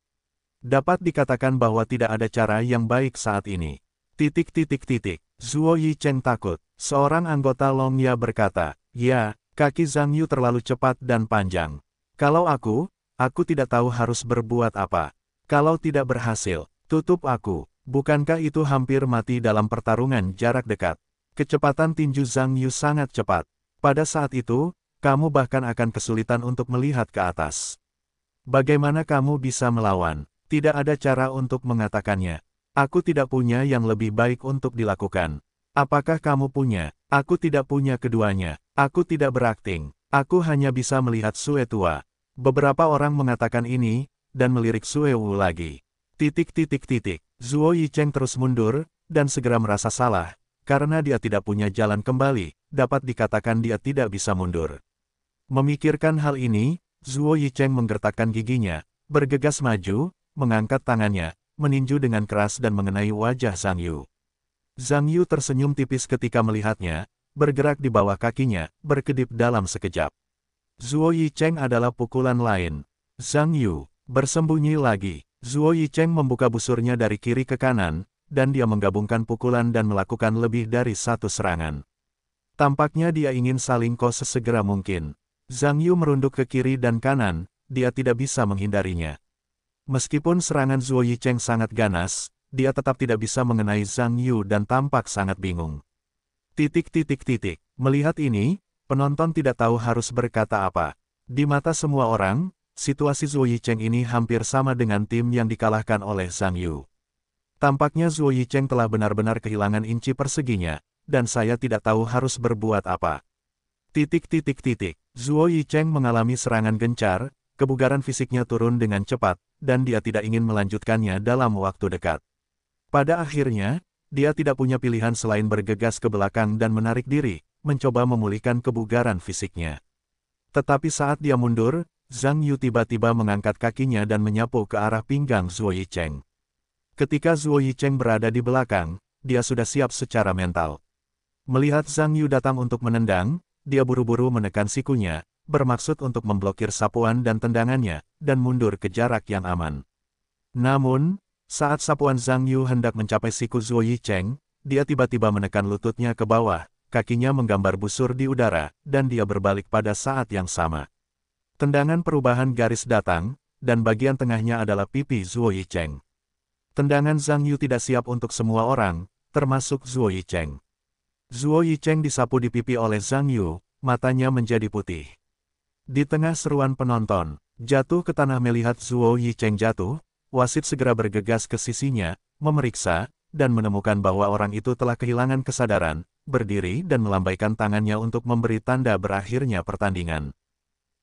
Dapat dikatakan bahwa tidak ada cara yang baik saat ini. Titik titik titik, Zhuo Yicheng takut. Seorang anggota Longya berkata, Ya, kaki Zhang Yu terlalu cepat dan panjang. Kalau aku, aku tidak tahu harus berbuat apa. Kalau tidak berhasil, tutup aku. Bukankah itu hampir mati dalam pertarungan jarak dekat? Kecepatan tinju Zhang Yu sangat cepat. Pada saat itu, kamu bahkan akan kesulitan untuk melihat ke atas. Bagaimana kamu bisa melawan? Tidak ada cara untuk mengatakannya. Aku tidak punya yang lebih baik untuk dilakukan. Apakah kamu punya? Aku tidak punya keduanya. Aku tidak berakting, aku hanya bisa melihat Sue tua. Beberapa orang mengatakan ini, dan melirik Sue Wu lagi. Titik titik titik, Zuo Yicheng terus mundur, dan segera merasa salah, karena dia tidak punya jalan kembali, dapat dikatakan dia tidak bisa mundur. Memikirkan hal ini, Zuo Yicheng menggertakkan giginya, bergegas maju, mengangkat tangannya, meninju dengan keras dan mengenai wajah Zhang Yu. Zhang Yu tersenyum tipis ketika melihatnya, bergerak di bawah kakinya, berkedip dalam sekejap. Zuo Yicheng adalah pukulan lain. Zhang Yu, bersembunyi lagi. Zuo Yicheng membuka busurnya dari kiri ke kanan, dan dia menggabungkan pukulan dan melakukan lebih dari satu serangan. Tampaknya dia ingin saling kos sesegera mungkin. Zhang Yu merunduk ke kiri dan kanan, dia tidak bisa menghindarinya. Meskipun serangan Zuo Yicheng sangat ganas, dia tetap tidak bisa mengenai Zhang Yu dan tampak sangat bingung. Titik titik titik. Melihat ini, penonton tidak tahu harus berkata apa. Di mata semua orang, situasi Zhou Yicheng ini hampir sama dengan tim yang dikalahkan oleh Zhang Yu. Tampaknya Zhou Yicheng telah benar-benar kehilangan inci perseginya, dan saya tidak tahu harus berbuat apa. Titik titik titik. Zhuo Yicheng mengalami serangan gencar, kebugaran fisiknya turun dengan cepat, dan dia tidak ingin melanjutkannya dalam waktu dekat. Pada akhirnya, dia tidak punya pilihan selain bergegas ke belakang dan menarik diri, mencoba memulihkan kebugaran fisiknya. Tetapi saat dia mundur, Zhang Yu tiba-tiba mengangkat kakinya dan menyapu ke arah pinggang Zuo Yicheng. Ketika Zuo Yicheng berada di belakang, dia sudah siap secara mental. Melihat Zhang Yu datang untuk menendang, dia buru-buru menekan sikunya, bermaksud untuk memblokir sapuan dan tendangannya, dan mundur ke jarak yang aman. Namun, saat sapuan Zhang Yu hendak mencapai siku Zuo Yicheng, dia tiba-tiba menekan lututnya ke bawah, kakinya menggambar busur di udara, dan dia berbalik pada saat yang sama. Tendangan perubahan garis datang, dan bagian tengahnya adalah pipi Zuo Yicheng. Tendangan Zhang Yu tidak siap untuk semua orang, termasuk Zuo Yicheng. Zuo Yicheng disapu di pipi oleh Zhang Yu, matanya menjadi putih. Di tengah seruan penonton, jatuh ke tanah melihat Zuo Yicheng jatuh, wasit segera bergegas ke sisinya, memeriksa, dan menemukan bahwa orang itu telah kehilangan kesadaran, berdiri dan melambaikan tangannya untuk memberi tanda berakhirnya pertandingan.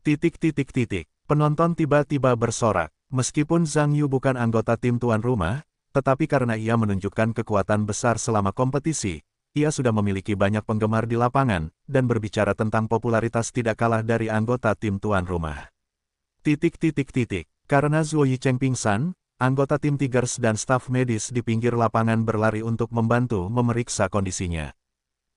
Titik-titik-titik, penonton tiba-tiba bersorak. Meskipun Zhang Yu bukan anggota tim tuan rumah, tetapi karena ia menunjukkan kekuatan besar selama kompetisi, ia sudah memiliki banyak penggemar di lapangan, dan berbicara tentang popularitas tidak kalah dari anggota tim tuan rumah. Titik-titik-titik, karena Zuo Yicheng pingsan, Anggota tim Tigers dan staf medis di pinggir lapangan berlari untuk membantu memeriksa kondisinya.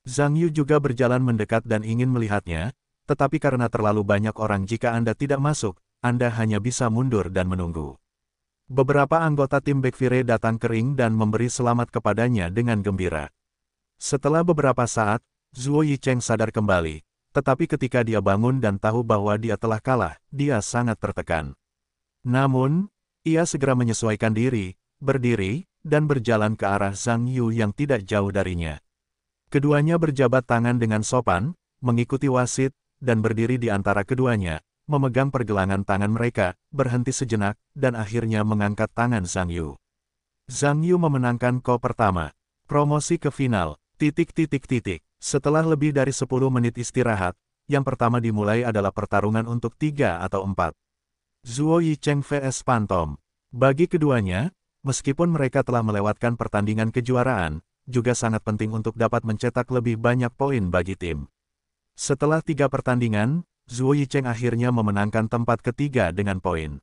Zhang Yu juga berjalan mendekat dan ingin melihatnya, tetapi karena terlalu banyak orang jika Anda tidak masuk, Anda hanya bisa mundur dan menunggu. Beberapa anggota tim Bekvire datang kering dan memberi selamat kepadanya dengan gembira. Setelah beberapa saat, Zhuo Yicheng sadar kembali, tetapi ketika dia bangun dan tahu bahwa dia telah kalah, dia sangat tertekan. Namun, ia segera menyesuaikan diri, berdiri, dan berjalan ke arah Zhang Yu yang tidak jauh darinya. Keduanya berjabat tangan dengan sopan, mengikuti wasit, dan berdiri di antara keduanya, memegang pergelangan tangan mereka, berhenti sejenak, dan akhirnya mengangkat tangan Zhang Yu. Zhang Yu memenangkan ko pertama. Promosi ke final, titik titik titik. Setelah lebih dari 10 menit istirahat, yang pertama dimulai adalah pertarungan untuk tiga atau empat. Zuo Yicheng vs Pantom. Bagi keduanya, meskipun mereka telah melewatkan pertandingan kejuaraan, juga sangat penting untuk dapat mencetak lebih banyak poin bagi tim. Setelah tiga pertandingan, Zuo Yicheng akhirnya memenangkan tempat ketiga dengan poin.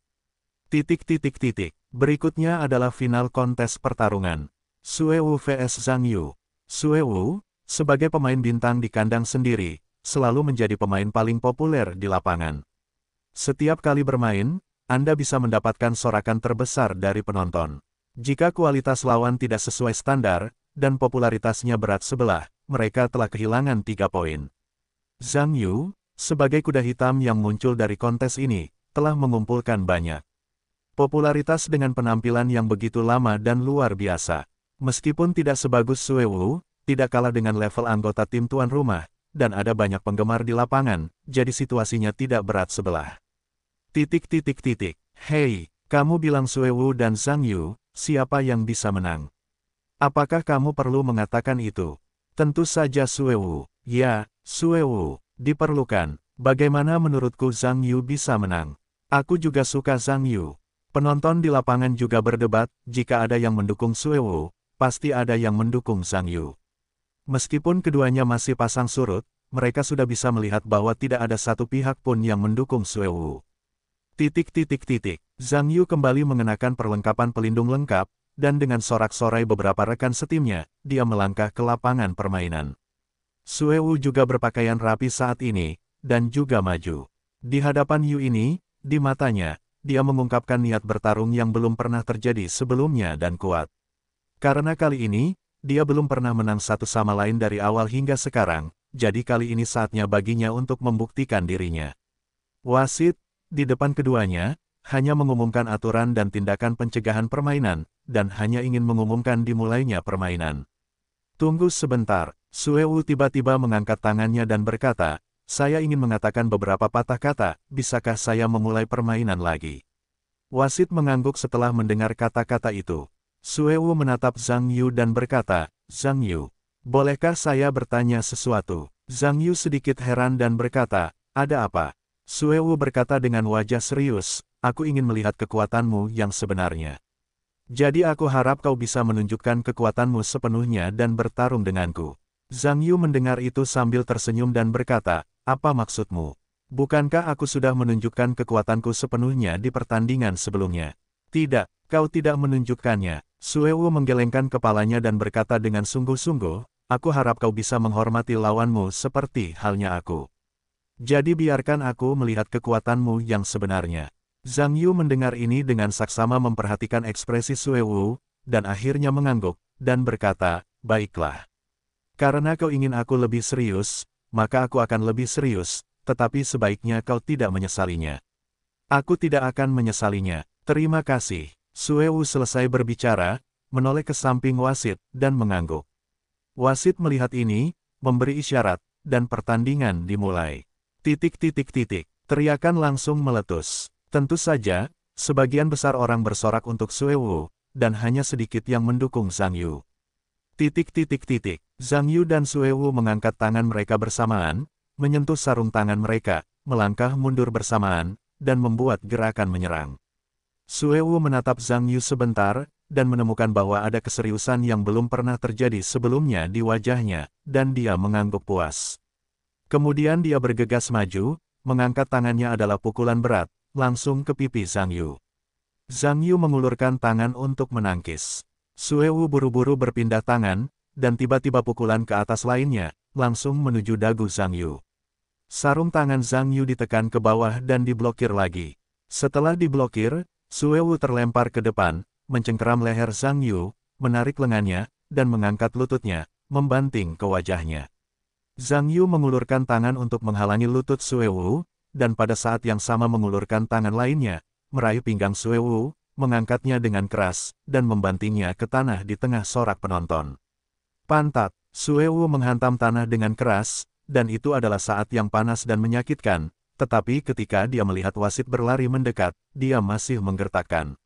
Titik titik titik. Berikutnya adalah final kontes pertarungan. Sue Wu vs Zhang Yu. Sue Wu, sebagai pemain bintang di kandang sendiri, selalu menjadi pemain paling populer di lapangan. Setiap kali bermain, Anda bisa mendapatkan sorakan terbesar dari penonton. Jika kualitas lawan tidak sesuai standar, dan popularitasnya berat sebelah, mereka telah kehilangan tiga poin. Zhang Yu, sebagai kuda hitam yang muncul dari kontes ini, telah mengumpulkan banyak popularitas dengan penampilan yang begitu lama dan luar biasa. Meskipun tidak sebagus Sue Wu, tidak kalah dengan level anggota tim tuan rumah, dan ada banyak penggemar di lapangan, jadi situasinya tidak berat sebelah. Titik titik titik, hei, kamu bilang Suewu dan Zhang Yu, siapa yang bisa menang? Apakah kamu perlu mengatakan itu? Tentu saja Suewu, ya, Suewu, diperlukan. Bagaimana menurutku Zhang Yu bisa menang? Aku juga suka Zhang Yu. Penonton di lapangan juga berdebat, jika ada yang mendukung Suewu, pasti ada yang mendukung Zhang Yu. Meskipun keduanya masih pasang surut, mereka sudah bisa melihat bahwa tidak ada satu pihak pun yang mendukung Suewu. Titik titik titik, Zhang Yu kembali mengenakan perlengkapan pelindung lengkap, dan dengan sorak-sorai beberapa rekan setimnya, dia melangkah ke lapangan permainan. Suewu juga berpakaian rapi saat ini, dan juga maju. Di hadapan Yu ini, di matanya, dia mengungkapkan niat bertarung yang belum pernah terjadi sebelumnya dan kuat. Karena kali ini, dia belum pernah menang satu sama lain dari awal hingga sekarang, jadi kali ini saatnya baginya untuk membuktikan dirinya. Wasit, di depan keduanya, hanya mengumumkan aturan dan tindakan pencegahan permainan, dan hanya ingin mengumumkan dimulainya permainan. Tunggu sebentar, Suewu tiba-tiba mengangkat tangannya dan berkata, saya ingin mengatakan beberapa patah kata, bisakah saya memulai permainan lagi? Wasit mengangguk setelah mendengar kata-kata itu. Suewu menatap Zhang Yu dan berkata, Zhang Yu, bolehkah saya bertanya sesuatu? Zhang Yu sedikit heran dan berkata, ada apa? Suewu berkata dengan wajah serius, aku ingin melihat kekuatanmu yang sebenarnya. Jadi aku harap kau bisa menunjukkan kekuatanmu sepenuhnya dan bertarung denganku. Zhang Yu mendengar itu sambil tersenyum dan berkata, apa maksudmu? Bukankah aku sudah menunjukkan kekuatanku sepenuhnya di pertandingan sebelumnya? Tidak, kau tidak menunjukkannya. Suewu menggelengkan kepalanya dan berkata dengan sungguh-sungguh, aku harap kau bisa menghormati lawanmu seperti halnya aku. Jadi biarkan aku melihat kekuatanmu yang sebenarnya. Zhang Yu mendengar ini dengan saksama memperhatikan ekspresi Suewu, dan akhirnya mengangguk, dan berkata, baiklah. Karena kau ingin aku lebih serius, maka aku akan lebih serius, tetapi sebaiknya kau tidak menyesalinya. Aku tidak akan menyesalinya. Terima kasih. Suewu selesai berbicara, menoleh ke samping wasit, dan mengangguk. Wasit melihat ini, memberi isyarat, dan pertandingan dimulai. Titik-titik-titik, teriakan langsung meletus. Tentu saja, sebagian besar orang bersorak untuk Suewu, dan hanya sedikit yang mendukung Zhang Yu. Titik-titik-titik, Zhang Yu dan Suewu mengangkat tangan mereka bersamaan, menyentuh sarung tangan mereka, melangkah mundur bersamaan, dan membuat gerakan menyerang. Suewu menatap Zhang Yu sebentar, dan menemukan bahwa ada keseriusan yang belum pernah terjadi sebelumnya di wajahnya, dan dia mengangguk puas. Kemudian dia bergegas maju, mengangkat tangannya adalah pukulan berat, langsung ke pipi Zhang Yu. Zhang Yu mengulurkan tangan untuk menangkis. Suewu buru-buru berpindah tangan, dan tiba-tiba pukulan ke atas lainnya, langsung menuju dagu Zhang Yu. Sarung tangan Zhang Yu ditekan ke bawah dan diblokir lagi. Setelah diblokir, Suewu terlempar ke depan, mencengkeram leher Zhang Yu, menarik lengannya, dan mengangkat lututnya, membanting ke wajahnya. Zhang Yu mengulurkan tangan untuk menghalangi lutut Suewu, dan pada saat yang sama mengulurkan tangan lainnya, merayu pinggang Suewu, mengangkatnya dengan keras, dan membantingnya ke tanah di tengah sorak penonton. Pantat, Suewu menghantam tanah dengan keras, dan itu adalah saat yang panas dan menyakitkan, tetapi ketika dia melihat wasit berlari mendekat, dia masih menggertakkan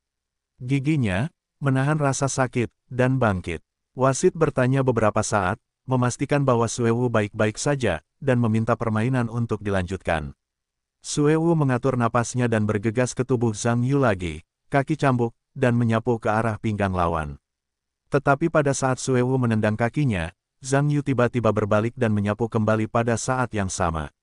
giginya, menahan rasa sakit, dan bangkit. Wasit bertanya beberapa saat, memastikan bahwa Suewu baik-baik saja, dan meminta permainan untuk dilanjutkan. Suewu mengatur napasnya dan bergegas ke tubuh Zhang Yu lagi, kaki cambuk, dan menyapu ke arah pinggang lawan. Tetapi pada saat Suewu menendang kakinya, Zhang Yu tiba-tiba berbalik dan menyapu kembali pada saat yang sama.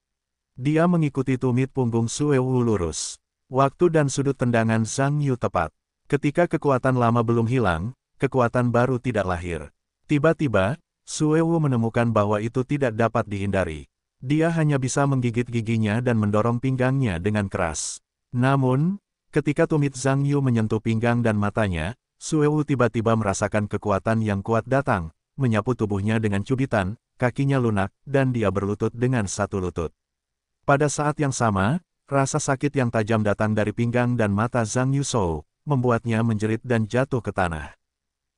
Dia mengikuti tumit punggung Suewu lurus. Waktu dan sudut tendangan Zhang Yu tepat. Ketika kekuatan lama belum hilang, kekuatan baru tidak lahir. Tiba-tiba, Suewu menemukan bahwa itu tidak dapat dihindari. Dia hanya bisa menggigit giginya dan mendorong pinggangnya dengan keras. Namun, ketika tumit Zhang Yu menyentuh pinggang dan matanya, Suewu tiba-tiba merasakan kekuatan yang kuat datang, menyapu tubuhnya dengan cubitan, kakinya lunak, dan dia berlutut dengan satu lutut. Pada saat yang sama, rasa sakit yang tajam datang dari pinggang dan mata Zhang Yusou, membuatnya menjerit dan jatuh ke tanah.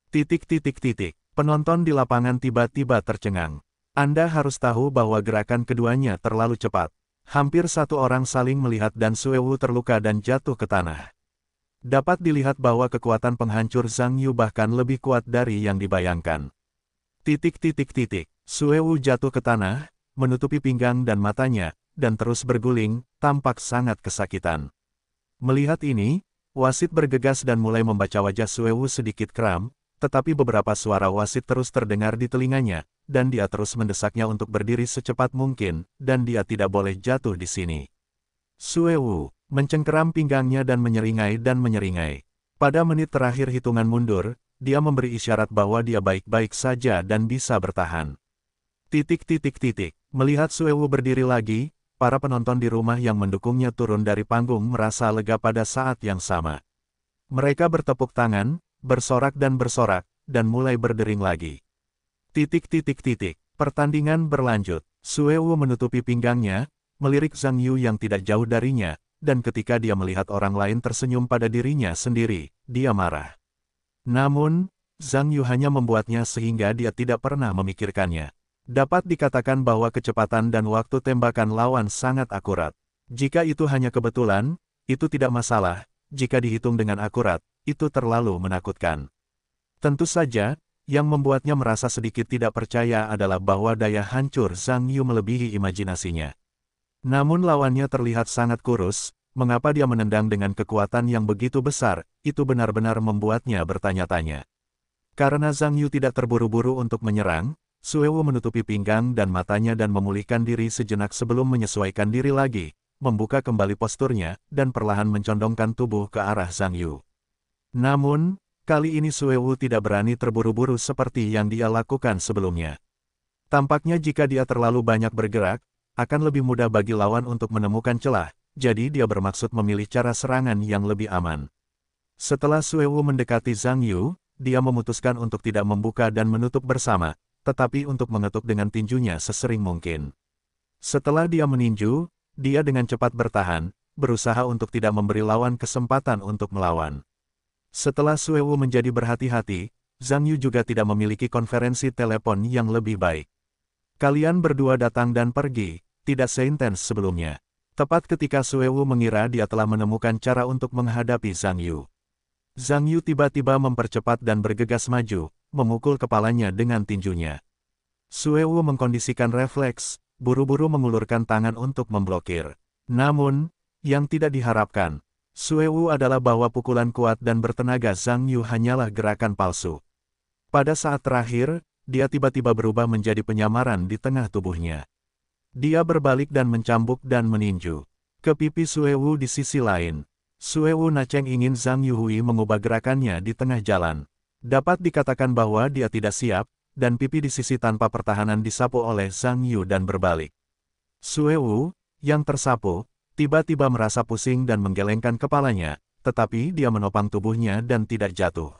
Titik-titik-titik, penonton di lapangan tiba-tiba tercengang. Anda harus tahu bahwa gerakan keduanya terlalu cepat. Hampir satu orang saling melihat dan Suewu terluka dan jatuh ke tanah. Dapat dilihat bahwa kekuatan penghancur Zhang Yu bahkan lebih kuat dari yang dibayangkan. Titik-titik-titik, Suewu jatuh ke tanah, menutupi pinggang dan matanya, dan terus berguling, tampak sangat kesakitan. Melihat ini, wasit bergegas dan mulai membaca wajah Suewu sedikit kram, tetapi beberapa suara wasit terus terdengar di telinganya, dan dia terus mendesaknya untuk berdiri secepat mungkin, dan dia tidak boleh jatuh di sini. Suewu, mencengkeram pinggangnya dan menyeringai dan menyeringai. Pada menit terakhir hitungan mundur, dia memberi isyarat bahwa dia baik-baik saja dan bisa bertahan. Titik titik titik, melihat Suewu berdiri lagi, para penonton di rumah yang mendukungnya turun dari panggung merasa lega pada saat yang sama. Mereka bertepuk tangan, bersorak dan bersorak, dan mulai berdering lagi. Titik titik titik, pertandingan berlanjut. Suewu menutupi pinggangnya, melirik Zhang Yu yang tidak jauh darinya, dan ketika dia melihat orang lain tersenyum pada dirinya sendiri, dia marah. Namun, Zhang Yu hanya membuatnya sehingga dia tidak pernah memikirkannya. Dapat dikatakan bahwa kecepatan dan waktu tembakan lawan sangat akurat. Jika itu hanya kebetulan, itu tidak masalah, jika dihitung dengan akurat, itu terlalu menakutkan. Tentu saja, yang membuatnya merasa sedikit tidak percaya adalah bahwa daya hancur Zhang Yu melebihi imajinasinya. Namun lawannya terlihat sangat kurus, mengapa dia menendang dengan kekuatan yang begitu besar, itu benar-benar membuatnya bertanya-tanya. Karena Zhang Yu tidak terburu-buru untuk menyerang, Suewu menutupi pinggang dan matanya dan memulihkan diri sejenak sebelum menyesuaikan diri lagi, membuka kembali posturnya, dan perlahan mencondongkan tubuh ke arah Zhang Yu. Namun, kali ini Suewu tidak berani terburu-buru seperti yang dia lakukan sebelumnya. Tampaknya jika dia terlalu banyak bergerak, akan lebih mudah bagi lawan untuk menemukan celah, jadi dia bermaksud memilih cara serangan yang lebih aman. Setelah Suewu mendekati Zhang Yu, dia memutuskan untuk tidak membuka dan menutup bersama, tetapi untuk mengetuk dengan tinjunya sesering mungkin. Setelah dia meninju, dia dengan cepat bertahan, berusaha untuk tidak memberi lawan kesempatan untuk melawan. Setelah Suewu menjadi berhati-hati, Zhang Yu juga tidak memiliki konferensi telepon yang lebih baik. Kalian berdua datang dan pergi, tidak seintens sebelumnya. Tepat ketika Suewu mengira dia telah menemukan cara untuk menghadapi Zhang Yu. Zhang Yu tiba-tiba mempercepat dan bergegas maju, memukul kepalanya dengan tinjunya. Suewu mengkondisikan refleks, buru-buru mengulurkan tangan untuk memblokir. Namun, yang tidak diharapkan, Suewu adalah bahwa pukulan kuat dan bertenaga Zhang Yu hanyalah gerakan palsu. Pada saat terakhir, dia tiba-tiba berubah menjadi penyamaran di tengah tubuhnya. Dia berbalik dan mencambuk dan meninju. Ke pipi Suewu di sisi lain. Suewu Naceng ingin Zhang Yuhui mengubah gerakannya di tengah jalan. Dapat dikatakan bahwa dia tidak siap, dan pipi di sisi tanpa pertahanan disapu oleh Zhang Yu dan berbalik. Sue Wu, yang tersapu, tiba-tiba merasa pusing dan menggelengkan kepalanya, tetapi dia menopang tubuhnya dan tidak jatuh.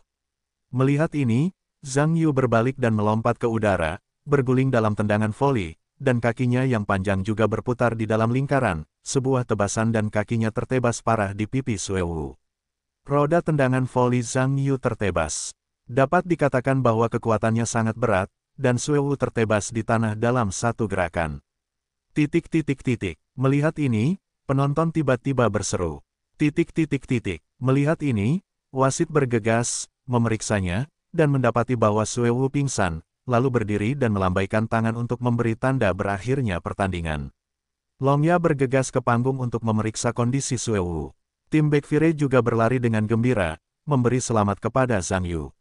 Melihat ini, Zhang Yu berbalik dan melompat ke udara, berguling dalam tendangan voli, dan kakinya yang panjang juga berputar di dalam lingkaran, sebuah tebasan dan kakinya tertebas parah di pipi Sue Wu. Roda tendangan voli Zhang Yu tertebas. Dapat dikatakan bahwa kekuatannya sangat berat, dan Suewu tertebas di tanah dalam satu gerakan. Titik titik titik. Melihat ini, penonton tiba-tiba berseru. Titik titik titik. Melihat ini, wasit bergegas, memeriksanya, dan mendapati bahwa Suewu pingsan, lalu berdiri dan melambaikan tangan untuk memberi tanda berakhirnya pertandingan. Longya bergegas ke panggung untuk memeriksa kondisi Suewu. Tim Bekvire juga berlari dengan gembira, memberi selamat kepada Zhang Yu.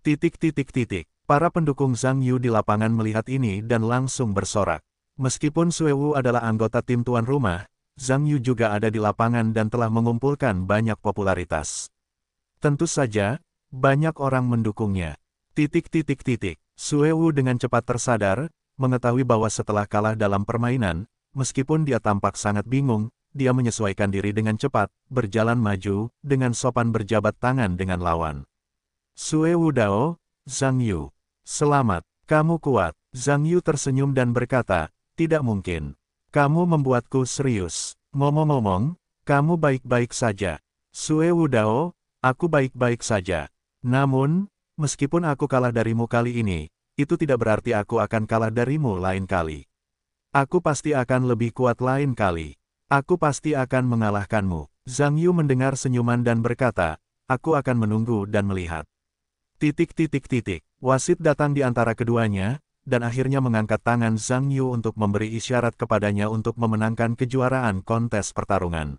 Titik titik titik. Para pendukung Zhang Yu di lapangan melihat ini dan langsung bersorak. Meskipun Suewu adalah anggota tim tuan rumah, Zhang Yu juga ada di lapangan dan telah mengumpulkan banyak popularitas. Tentu saja, banyak orang mendukungnya. Titik titik titik. Suewu dengan cepat tersadar, mengetahui bahwa setelah kalah dalam permainan, meskipun dia tampak sangat bingung, dia menyesuaikan diri dengan cepat, berjalan maju, dengan sopan berjabat tangan dengan lawan. Sue Wudao, Zhang Yu. Selamat, kamu kuat. Zhang Yu tersenyum dan berkata, tidak mungkin. Kamu membuatku serius. Ngomong-ngomong, kamu baik-baik saja. Sue Wudao, aku baik-baik saja. Namun, meskipun aku kalah darimu kali ini, itu tidak berarti aku akan kalah darimu lain kali. Aku pasti akan lebih kuat lain kali. Aku pasti akan mengalahkanmu. Zhang Yu mendengar senyuman dan berkata, aku akan menunggu dan melihat. Titik titik titik. Wasit datang di antara keduanya, dan akhirnya mengangkat tangan Zhang Yu untuk memberi isyarat kepadanya untuk memenangkan kejuaraan kontes pertarungan.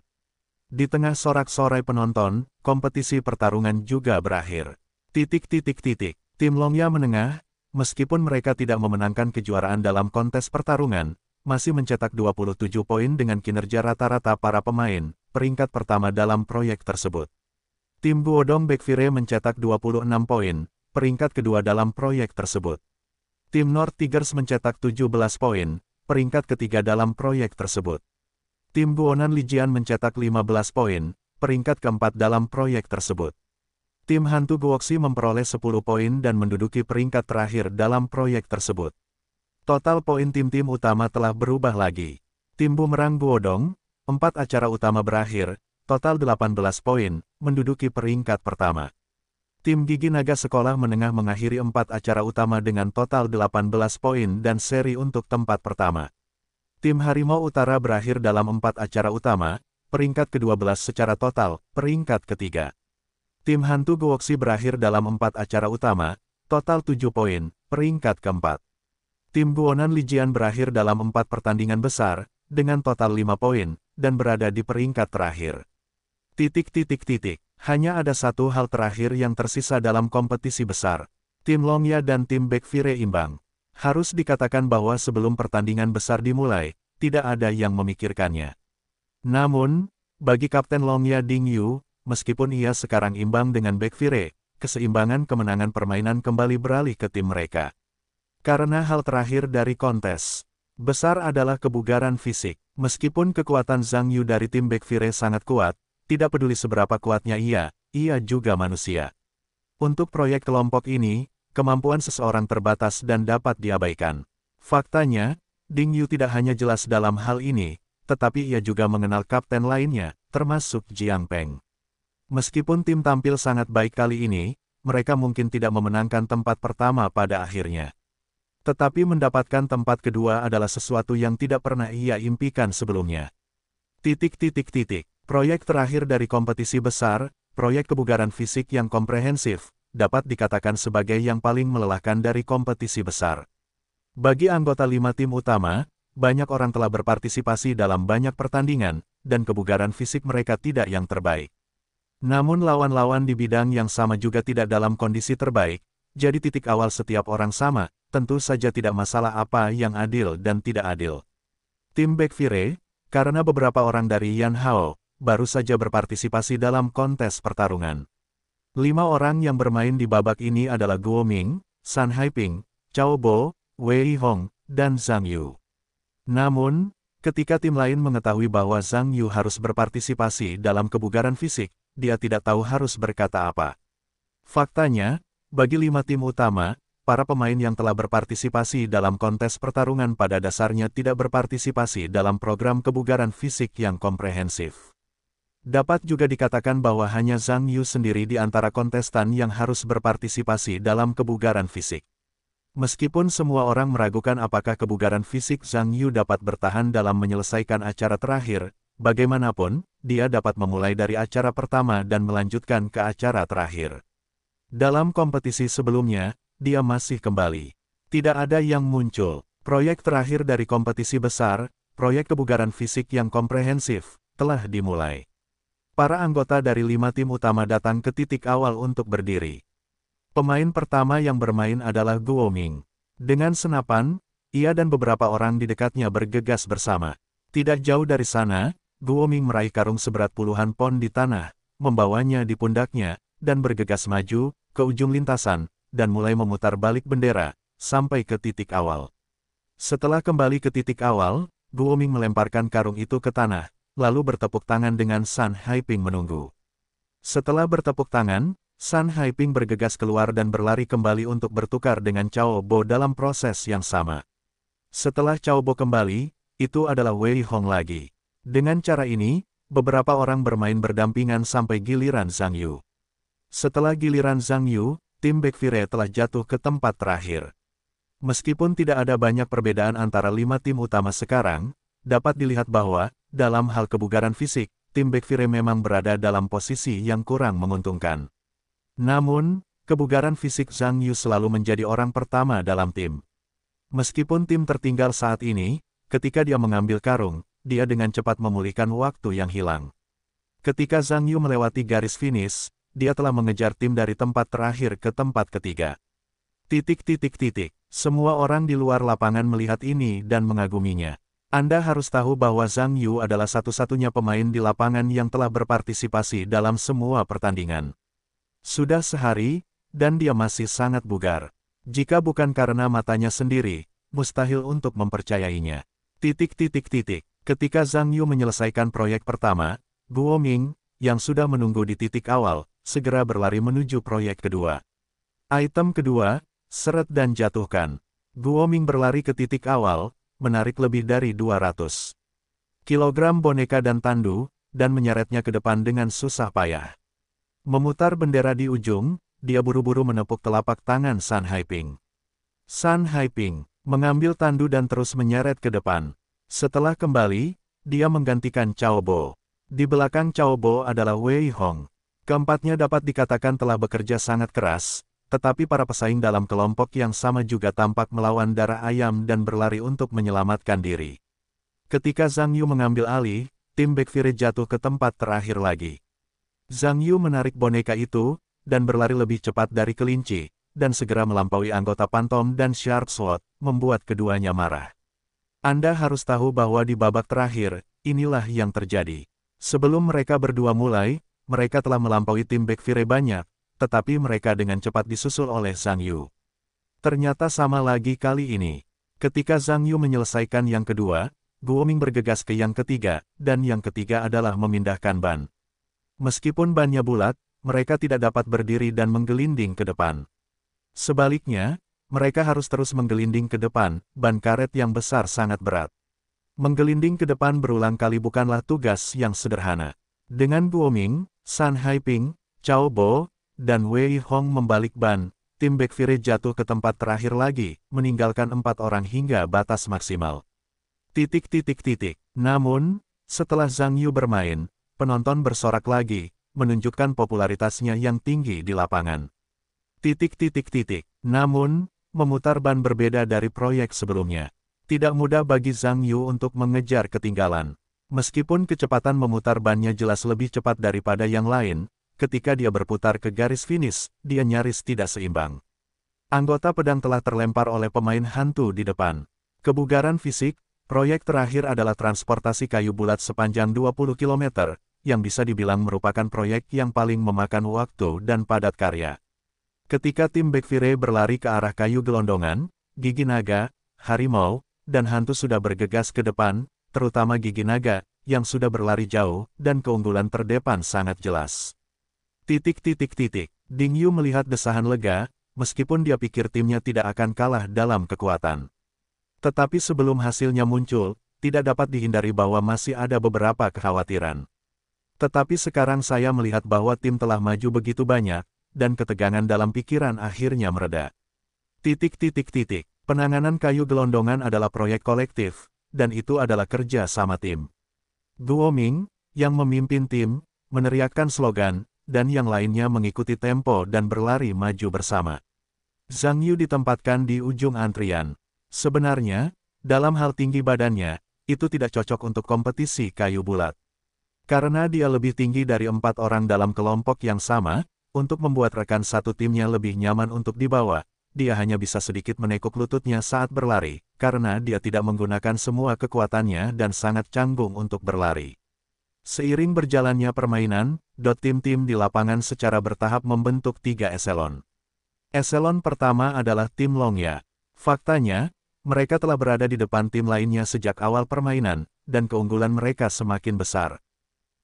Di tengah sorak-sorai penonton, kompetisi pertarungan juga berakhir. Titik titik titik. Tim Longya menengah, meskipun mereka tidak memenangkan kejuaraan dalam kontes pertarungan, masih mencetak 27 poin dengan kinerja rata-rata para pemain, peringkat pertama dalam proyek tersebut. Tim Buodong Bekvire mencetak 26 poin, peringkat kedua dalam proyek tersebut. Tim North Tigers mencetak 17 poin, peringkat ketiga dalam proyek tersebut. Tim Buonan Lijian mencetak 15 poin, peringkat keempat dalam proyek tersebut. Tim Hantu Guoxi memperoleh 10 poin dan menduduki peringkat terakhir dalam proyek tersebut. Total poin tim-tim utama telah berubah lagi. Tim Bumerang Buodong, empat acara utama berakhir, total 18 poin, menduduki peringkat pertama. Tim Gigi Naga Sekolah Menengah mengakhiri empat acara utama dengan total 18 poin dan seri untuk tempat pertama. Tim Harimau Utara berakhir dalam empat acara utama, peringkat ke-12 secara total, peringkat ketiga. Tim Hantu Gowoksi berakhir dalam empat acara utama, total 7 poin, peringkat keempat. Tim Buonan Lijian berakhir dalam empat pertandingan besar, dengan total 5 poin, dan berada di peringkat terakhir. Titik titik titik. Hanya ada satu hal terakhir yang tersisa dalam kompetisi besar. Tim Longya dan tim Backfire imbang. Harus dikatakan bahwa sebelum pertandingan besar dimulai, tidak ada yang memikirkannya. Namun, bagi Kapten Longya Ding Yu, meskipun ia sekarang imbang dengan Backfire, keseimbangan kemenangan permainan kembali beralih ke tim mereka. Karena hal terakhir dari kontes besar adalah kebugaran fisik. Meskipun kekuatan Zhang Yu dari tim Backfire sangat kuat, tidak peduli seberapa kuatnya ia, ia juga manusia. Untuk proyek kelompok ini, kemampuan seseorang terbatas dan dapat diabaikan. Faktanya, Ding Yu tidak hanya jelas dalam hal ini, tetapi ia juga mengenal kapten lainnya, termasuk Jiang Peng. Meskipun tim tampil sangat baik kali ini, mereka mungkin tidak memenangkan tempat pertama pada akhirnya. Tetapi mendapatkan tempat kedua adalah sesuatu yang tidak pernah ia impikan sebelumnya. Titik titik titik. Proyek terakhir dari kompetisi besar, proyek kebugaran fisik yang komprehensif, dapat dikatakan sebagai yang paling melelahkan dari kompetisi besar. Bagi anggota lima tim utama, banyak orang telah berpartisipasi dalam banyak pertandingan, dan kebugaran fisik mereka tidak yang terbaik. Namun lawan-lawan di bidang yang sama juga tidak dalam kondisi terbaik, jadi titik awal setiap orang sama, tentu saja tidak masalah apa yang adil dan tidak adil. Tim Back karena beberapa orang dari Yan Hao, baru saja berpartisipasi dalam kontes pertarungan. Lima orang yang bermain di babak ini adalah Guo Ming, San Haiping, Cao Bo, Wei Hong, dan Zhang Yu. Namun, ketika tim lain mengetahui bahwa Zhang Yu harus berpartisipasi dalam kebugaran fisik, dia tidak tahu harus berkata apa. Faktanya, bagi lima tim utama, para pemain yang telah berpartisipasi dalam kontes pertarungan pada dasarnya tidak berpartisipasi dalam program kebugaran fisik yang komprehensif. Dapat juga dikatakan bahwa hanya Zhang Yu sendiri di antara kontestan yang harus berpartisipasi dalam kebugaran fisik. Meskipun semua orang meragukan apakah kebugaran fisik Zhang Yu dapat bertahan dalam menyelesaikan acara terakhir, bagaimanapun, dia dapat memulai dari acara pertama dan melanjutkan ke acara terakhir. Dalam kompetisi sebelumnya, dia masih kembali. Tidak ada yang muncul. Proyek terakhir dari kompetisi besar, proyek kebugaran fisik yang komprehensif, telah dimulai. Para anggota dari lima tim utama datang ke titik awal untuk berdiri. Pemain pertama yang bermain adalah Guo Ming. Dengan senapan, ia dan beberapa orang di dekatnya bergegas bersama. Tidak jauh dari sana, Guo Ming meraih karung seberat puluhan pon di tanah, membawanya di pundaknya, dan bergegas maju, ke ujung lintasan, dan mulai memutar balik bendera, sampai ke titik awal. Setelah kembali ke titik awal, Guo Ming melemparkan karung itu ke tanah, lalu bertepuk tangan dengan San Haiping menunggu. Setelah bertepuk tangan, San Haiping bergegas keluar dan berlari kembali untuk bertukar dengan Cao Bo dalam proses yang sama. Setelah Cao Bo kembali, itu adalah Wei Hong lagi. Dengan cara ini, beberapa orang bermain berdampingan sampai giliran Zhang Yu. Setelah giliran Zhang Yu, tim Backfire telah jatuh ke tempat terakhir. Meskipun tidak ada banyak perbedaan antara lima tim utama sekarang, dapat dilihat bahwa dalam hal kebugaran fisik, tim Bekfire memang berada dalam posisi yang kurang menguntungkan. Namun, kebugaran fisik Zhang Yu selalu menjadi orang pertama dalam tim. Meskipun tim tertinggal saat ini, ketika dia mengambil karung, dia dengan cepat memulihkan waktu yang hilang. Ketika Zhang Yu melewati garis finish, dia telah mengejar tim dari tempat terakhir ke tempat ketiga. Titik titik titik, semua orang di luar lapangan melihat ini dan mengaguminya. Anda harus tahu bahwa Zhang Yu adalah satu-satunya pemain di lapangan yang telah berpartisipasi dalam semua pertandingan. Sudah sehari, dan dia masih sangat bugar. Jika bukan karena matanya sendiri, mustahil untuk mempercayainya. Titik titik titik. Ketika Zhang Yu menyelesaikan proyek pertama, Guo Ming, yang sudah menunggu di titik awal, segera berlari menuju proyek kedua. Item kedua, seret dan jatuhkan. Guo Ming berlari ke titik awal, menarik lebih dari 200 kilogram boneka dan tandu, dan menyeretnya ke depan dengan susah payah. Memutar bendera di ujung, dia buru-buru menepuk telapak tangan San Haiping. San Haiping mengambil tandu dan terus menyeret ke depan. Setelah kembali, dia menggantikan Cao Bo. Di belakang Cao Bo adalah Wei Hong. Keempatnya dapat dikatakan telah bekerja sangat keras, tetapi para pesaing dalam kelompok yang sama juga tampak melawan darah ayam dan berlari untuk menyelamatkan diri. Ketika Zhang Yu mengambil alih, tim Backfire jatuh ke tempat terakhir lagi. Zhang Yu menarik boneka itu, dan berlari lebih cepat dari kelinci, dan segera melampaui anggota Pantom dan Sharp Sword, membuat keduanya marah. Anda harus tahu bahwa di babak terakhir, inilah yang terjadi. Sebelum mereka berdua mulai, mereka telah melampaui tim Backfire banyak, tetapi mereka dengan cepat disusul oleh Zhang Yu. Ternyata sama lagi kali ini. Ketika Zhang Yu menyelesaikan yang kedua, Guoming bergegas ke yang ketiga, dan yang ketiga adalah memindahkan ban. Meskipun bannya bulat, mereka tidak dapat berdiri dan menggelinding ke depan. Sebaliknya, mereka harus terus menggelinding ke depan, ban karet yang besar sangat berat. Menggelinding ke depan berulang kali bukanlah tugas yang sederhana. Dengan Guoming, San Haiping, Cao Bo, dan Wei Hong membalik ban, tim Backfire jatuh ke tempat terakhir lagi, meninggalkan empat orang hingga batas maksimal. Titik titik titik. Namun, setelah Zhang Yu bermain, penonton bersorak lagi, menunjukkan popularitasnya yang tinggi di lapangan. Titik titik titik. Namun, memutar ban berbeda dari proyek sebelumnya. Tidak mudah bagi Zhang Yu untuk mengejar ketinggalan. Meskipun kecepatan memutar bannya jelas lebih cepat daripada yang lain, Ketika dia berputar ke garis finish, dia nyaris tidak seimbang. Anggota pedang telah terlempar oleh pemain hantu di depan. Kebugaran fisik, proyek terakhir adalah transportasi kayu bulat sepanjang 20 km, yang bisa dibilang merupakan proyek yang paling memakan waktu dan padat karya. Ketika tim Bekvire berlari ke arah kayu gelondongan, gigi naga, harimau, dan hantu sudah bergegas ke depan, terutama gigi naga, yang sudah berlari jauh, dan keunggulan terdepan sangat jelas. Titik titik titik. Ding Yu melihat desahan lega, meskipun dia pikir timnya tidak akan kalah dalam kekuatan. Tetapi sebelum hasilnya muncul, tidak dapat dihindari bahwa masih ada beberapa kekhawatiran. Tetapi sekarang saya melihat bahwa tim telah maju begitu banyak, dan ketegangan dalam pikiran akhirnya mereda. Titik titik titik. Penanganan kayu gelondongan adalah proyek kolektif, dan itu adalah kerja sama tim. Duo Ming, yang memimpin tim, meneriakkan slogan, dan yang lainnya mengikuti tempo dan berlari maju bersama. Zhang Yu ditempatkan di ujung antrian. Sebenarnya, dalam hal tinggi badannya, itu tidak cocok untuk kompetisi kayu bulat. Karena dia lebih tinggi dari empat orang dalam kelompok yang sama, untuk membuat rekan satu timnya lebih nyaman untuk dibawa, dia hanya bisa sedikit menekuk lututnya saat berlari, karena dia tidak menggunakan semua kekuatannya dan sangat canggung untuk berlari. Seiring berjalannya permainan, dot tim-tim di lapangan secara bertahap membentuk tiga eselon. Eselon pertama adalah tim Longya. Faktanya, mereka telah berada di depan tim lainnya sejak awal permainan, dan keunggulan mereka semakin besar.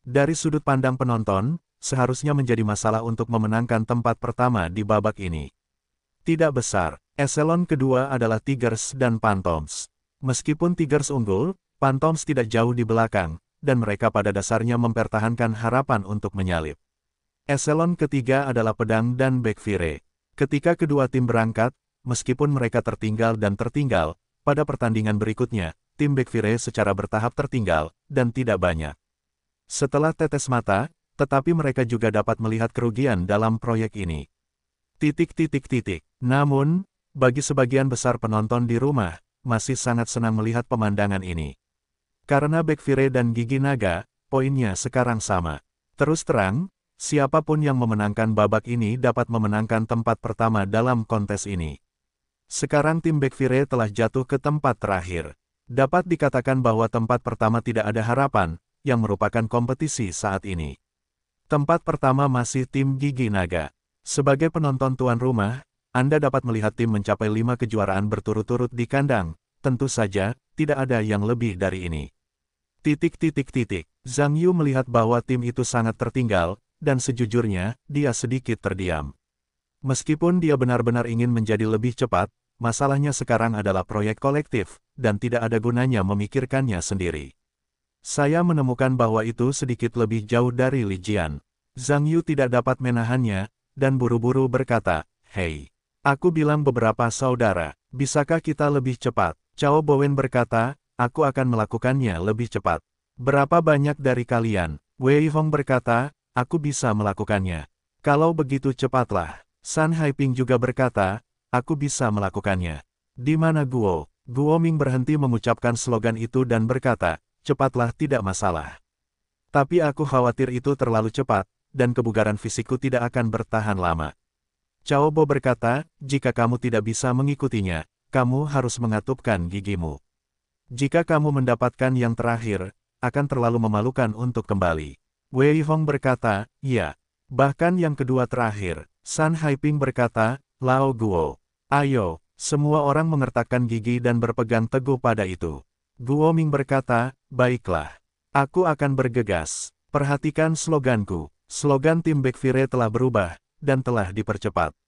Dari sudut pandang penonton, seharusnya menjadi masalah untuk memenangkan tempat pertama di babak ini. Tidak besar, eselon kedua adalah Tigers dan Pantoms. Meskipun Tigers unggul, Pantoms tidak jauh di belakang, dan mereka pada dasarnya mempertahankan harapan untuk menyalip. Eselon ketiga adalah pedang dan backfire. Ketika kedua tim berangkat, meskipun mereka tertinggal dan tertinggal, pada pertandingan berikutnya, tim backfire secara bertahap tertinggal, dan tidak banyak. Setelah tetes mata, tetapi mereka juga dapat melihat kerugian dalam proyek ini. Titik-titik-titik. Namun, bagi sebagian besar penonton di rumah, masih sangat senang melihat pemandangan ini. Karena Bekvire dan Gigi Naga, poinnya sekarang sama. Terus terang, siapapun yang memenangkan babak ini dapat memenangkan tempat pertama dalam kontes ini. Sekarang tim Bekvire telah jatuh ke tempat terakhir. Dapat dikatakan bahwa tempat pertama tidak ada harapan, yang merupakan kompetisi saat ini. Tempat pertama masih tim Gigi Naga. Sebagai penonton tuan rumah, Anda dapat melihat tim mencapai lima kejuaraan berturut-turut di kandang, tentu saja, tidak ada yang lebih dari ini. Titik titik titik. Zhang Yu melihat bahwa tim itu sangat tertinggal, dan sejujurnya, dia sedikit terdiam. Meskipun dia benar-benar ingin menjadi lebih cepat, masalahnya sekarang adalah proyek kolektif, dan tidak ada gunanya memikirkannya sendiri. Saya menemukan bahwa itu sedikit lebih jauh dari Li Jian. Zhang Yu tidak dapat menahannya, dan buru-buru berkata, Hei, aku bilang beberapa saudara, bisakah kita lebih cepat? Cao Bowen berkata, aku akan melakukannya lebih cepat. Berapa banyak dari kalian? Wei Hong berkata, aku bisa melakukannya. Kalau begitu cepatlah. San Haiping juga berkata, aku bisa melakukannya. Di mana Guo? Guo Ming berhenti mengucapkan slogan itu dan berkata, cepatlah tidak masalah. Tapi aku khawatir itu terlalu cepat, dan kebugaran fisikku tidak akan bertahan lama. Cao Bo berkata, jika kamu tidak bisa mengikutinya, kamu harus mengatupkan gigimu. Jika kamu mendapatkan yang terakhir, akan terlalu memalukan untuk kembali. Wei Hong berkata, ya. Bahkan yang kedua terakhir, San Haiping berkata, Lao Guo. Ayo, semua orang mengertakkan gigi dan berpegang teguh pada itu. Guo Ming berkata, baiklah. Aku akan bergegas. Perhatikan sloganku. Slogan tim Backfire telah berubah, dan telah dipercepat.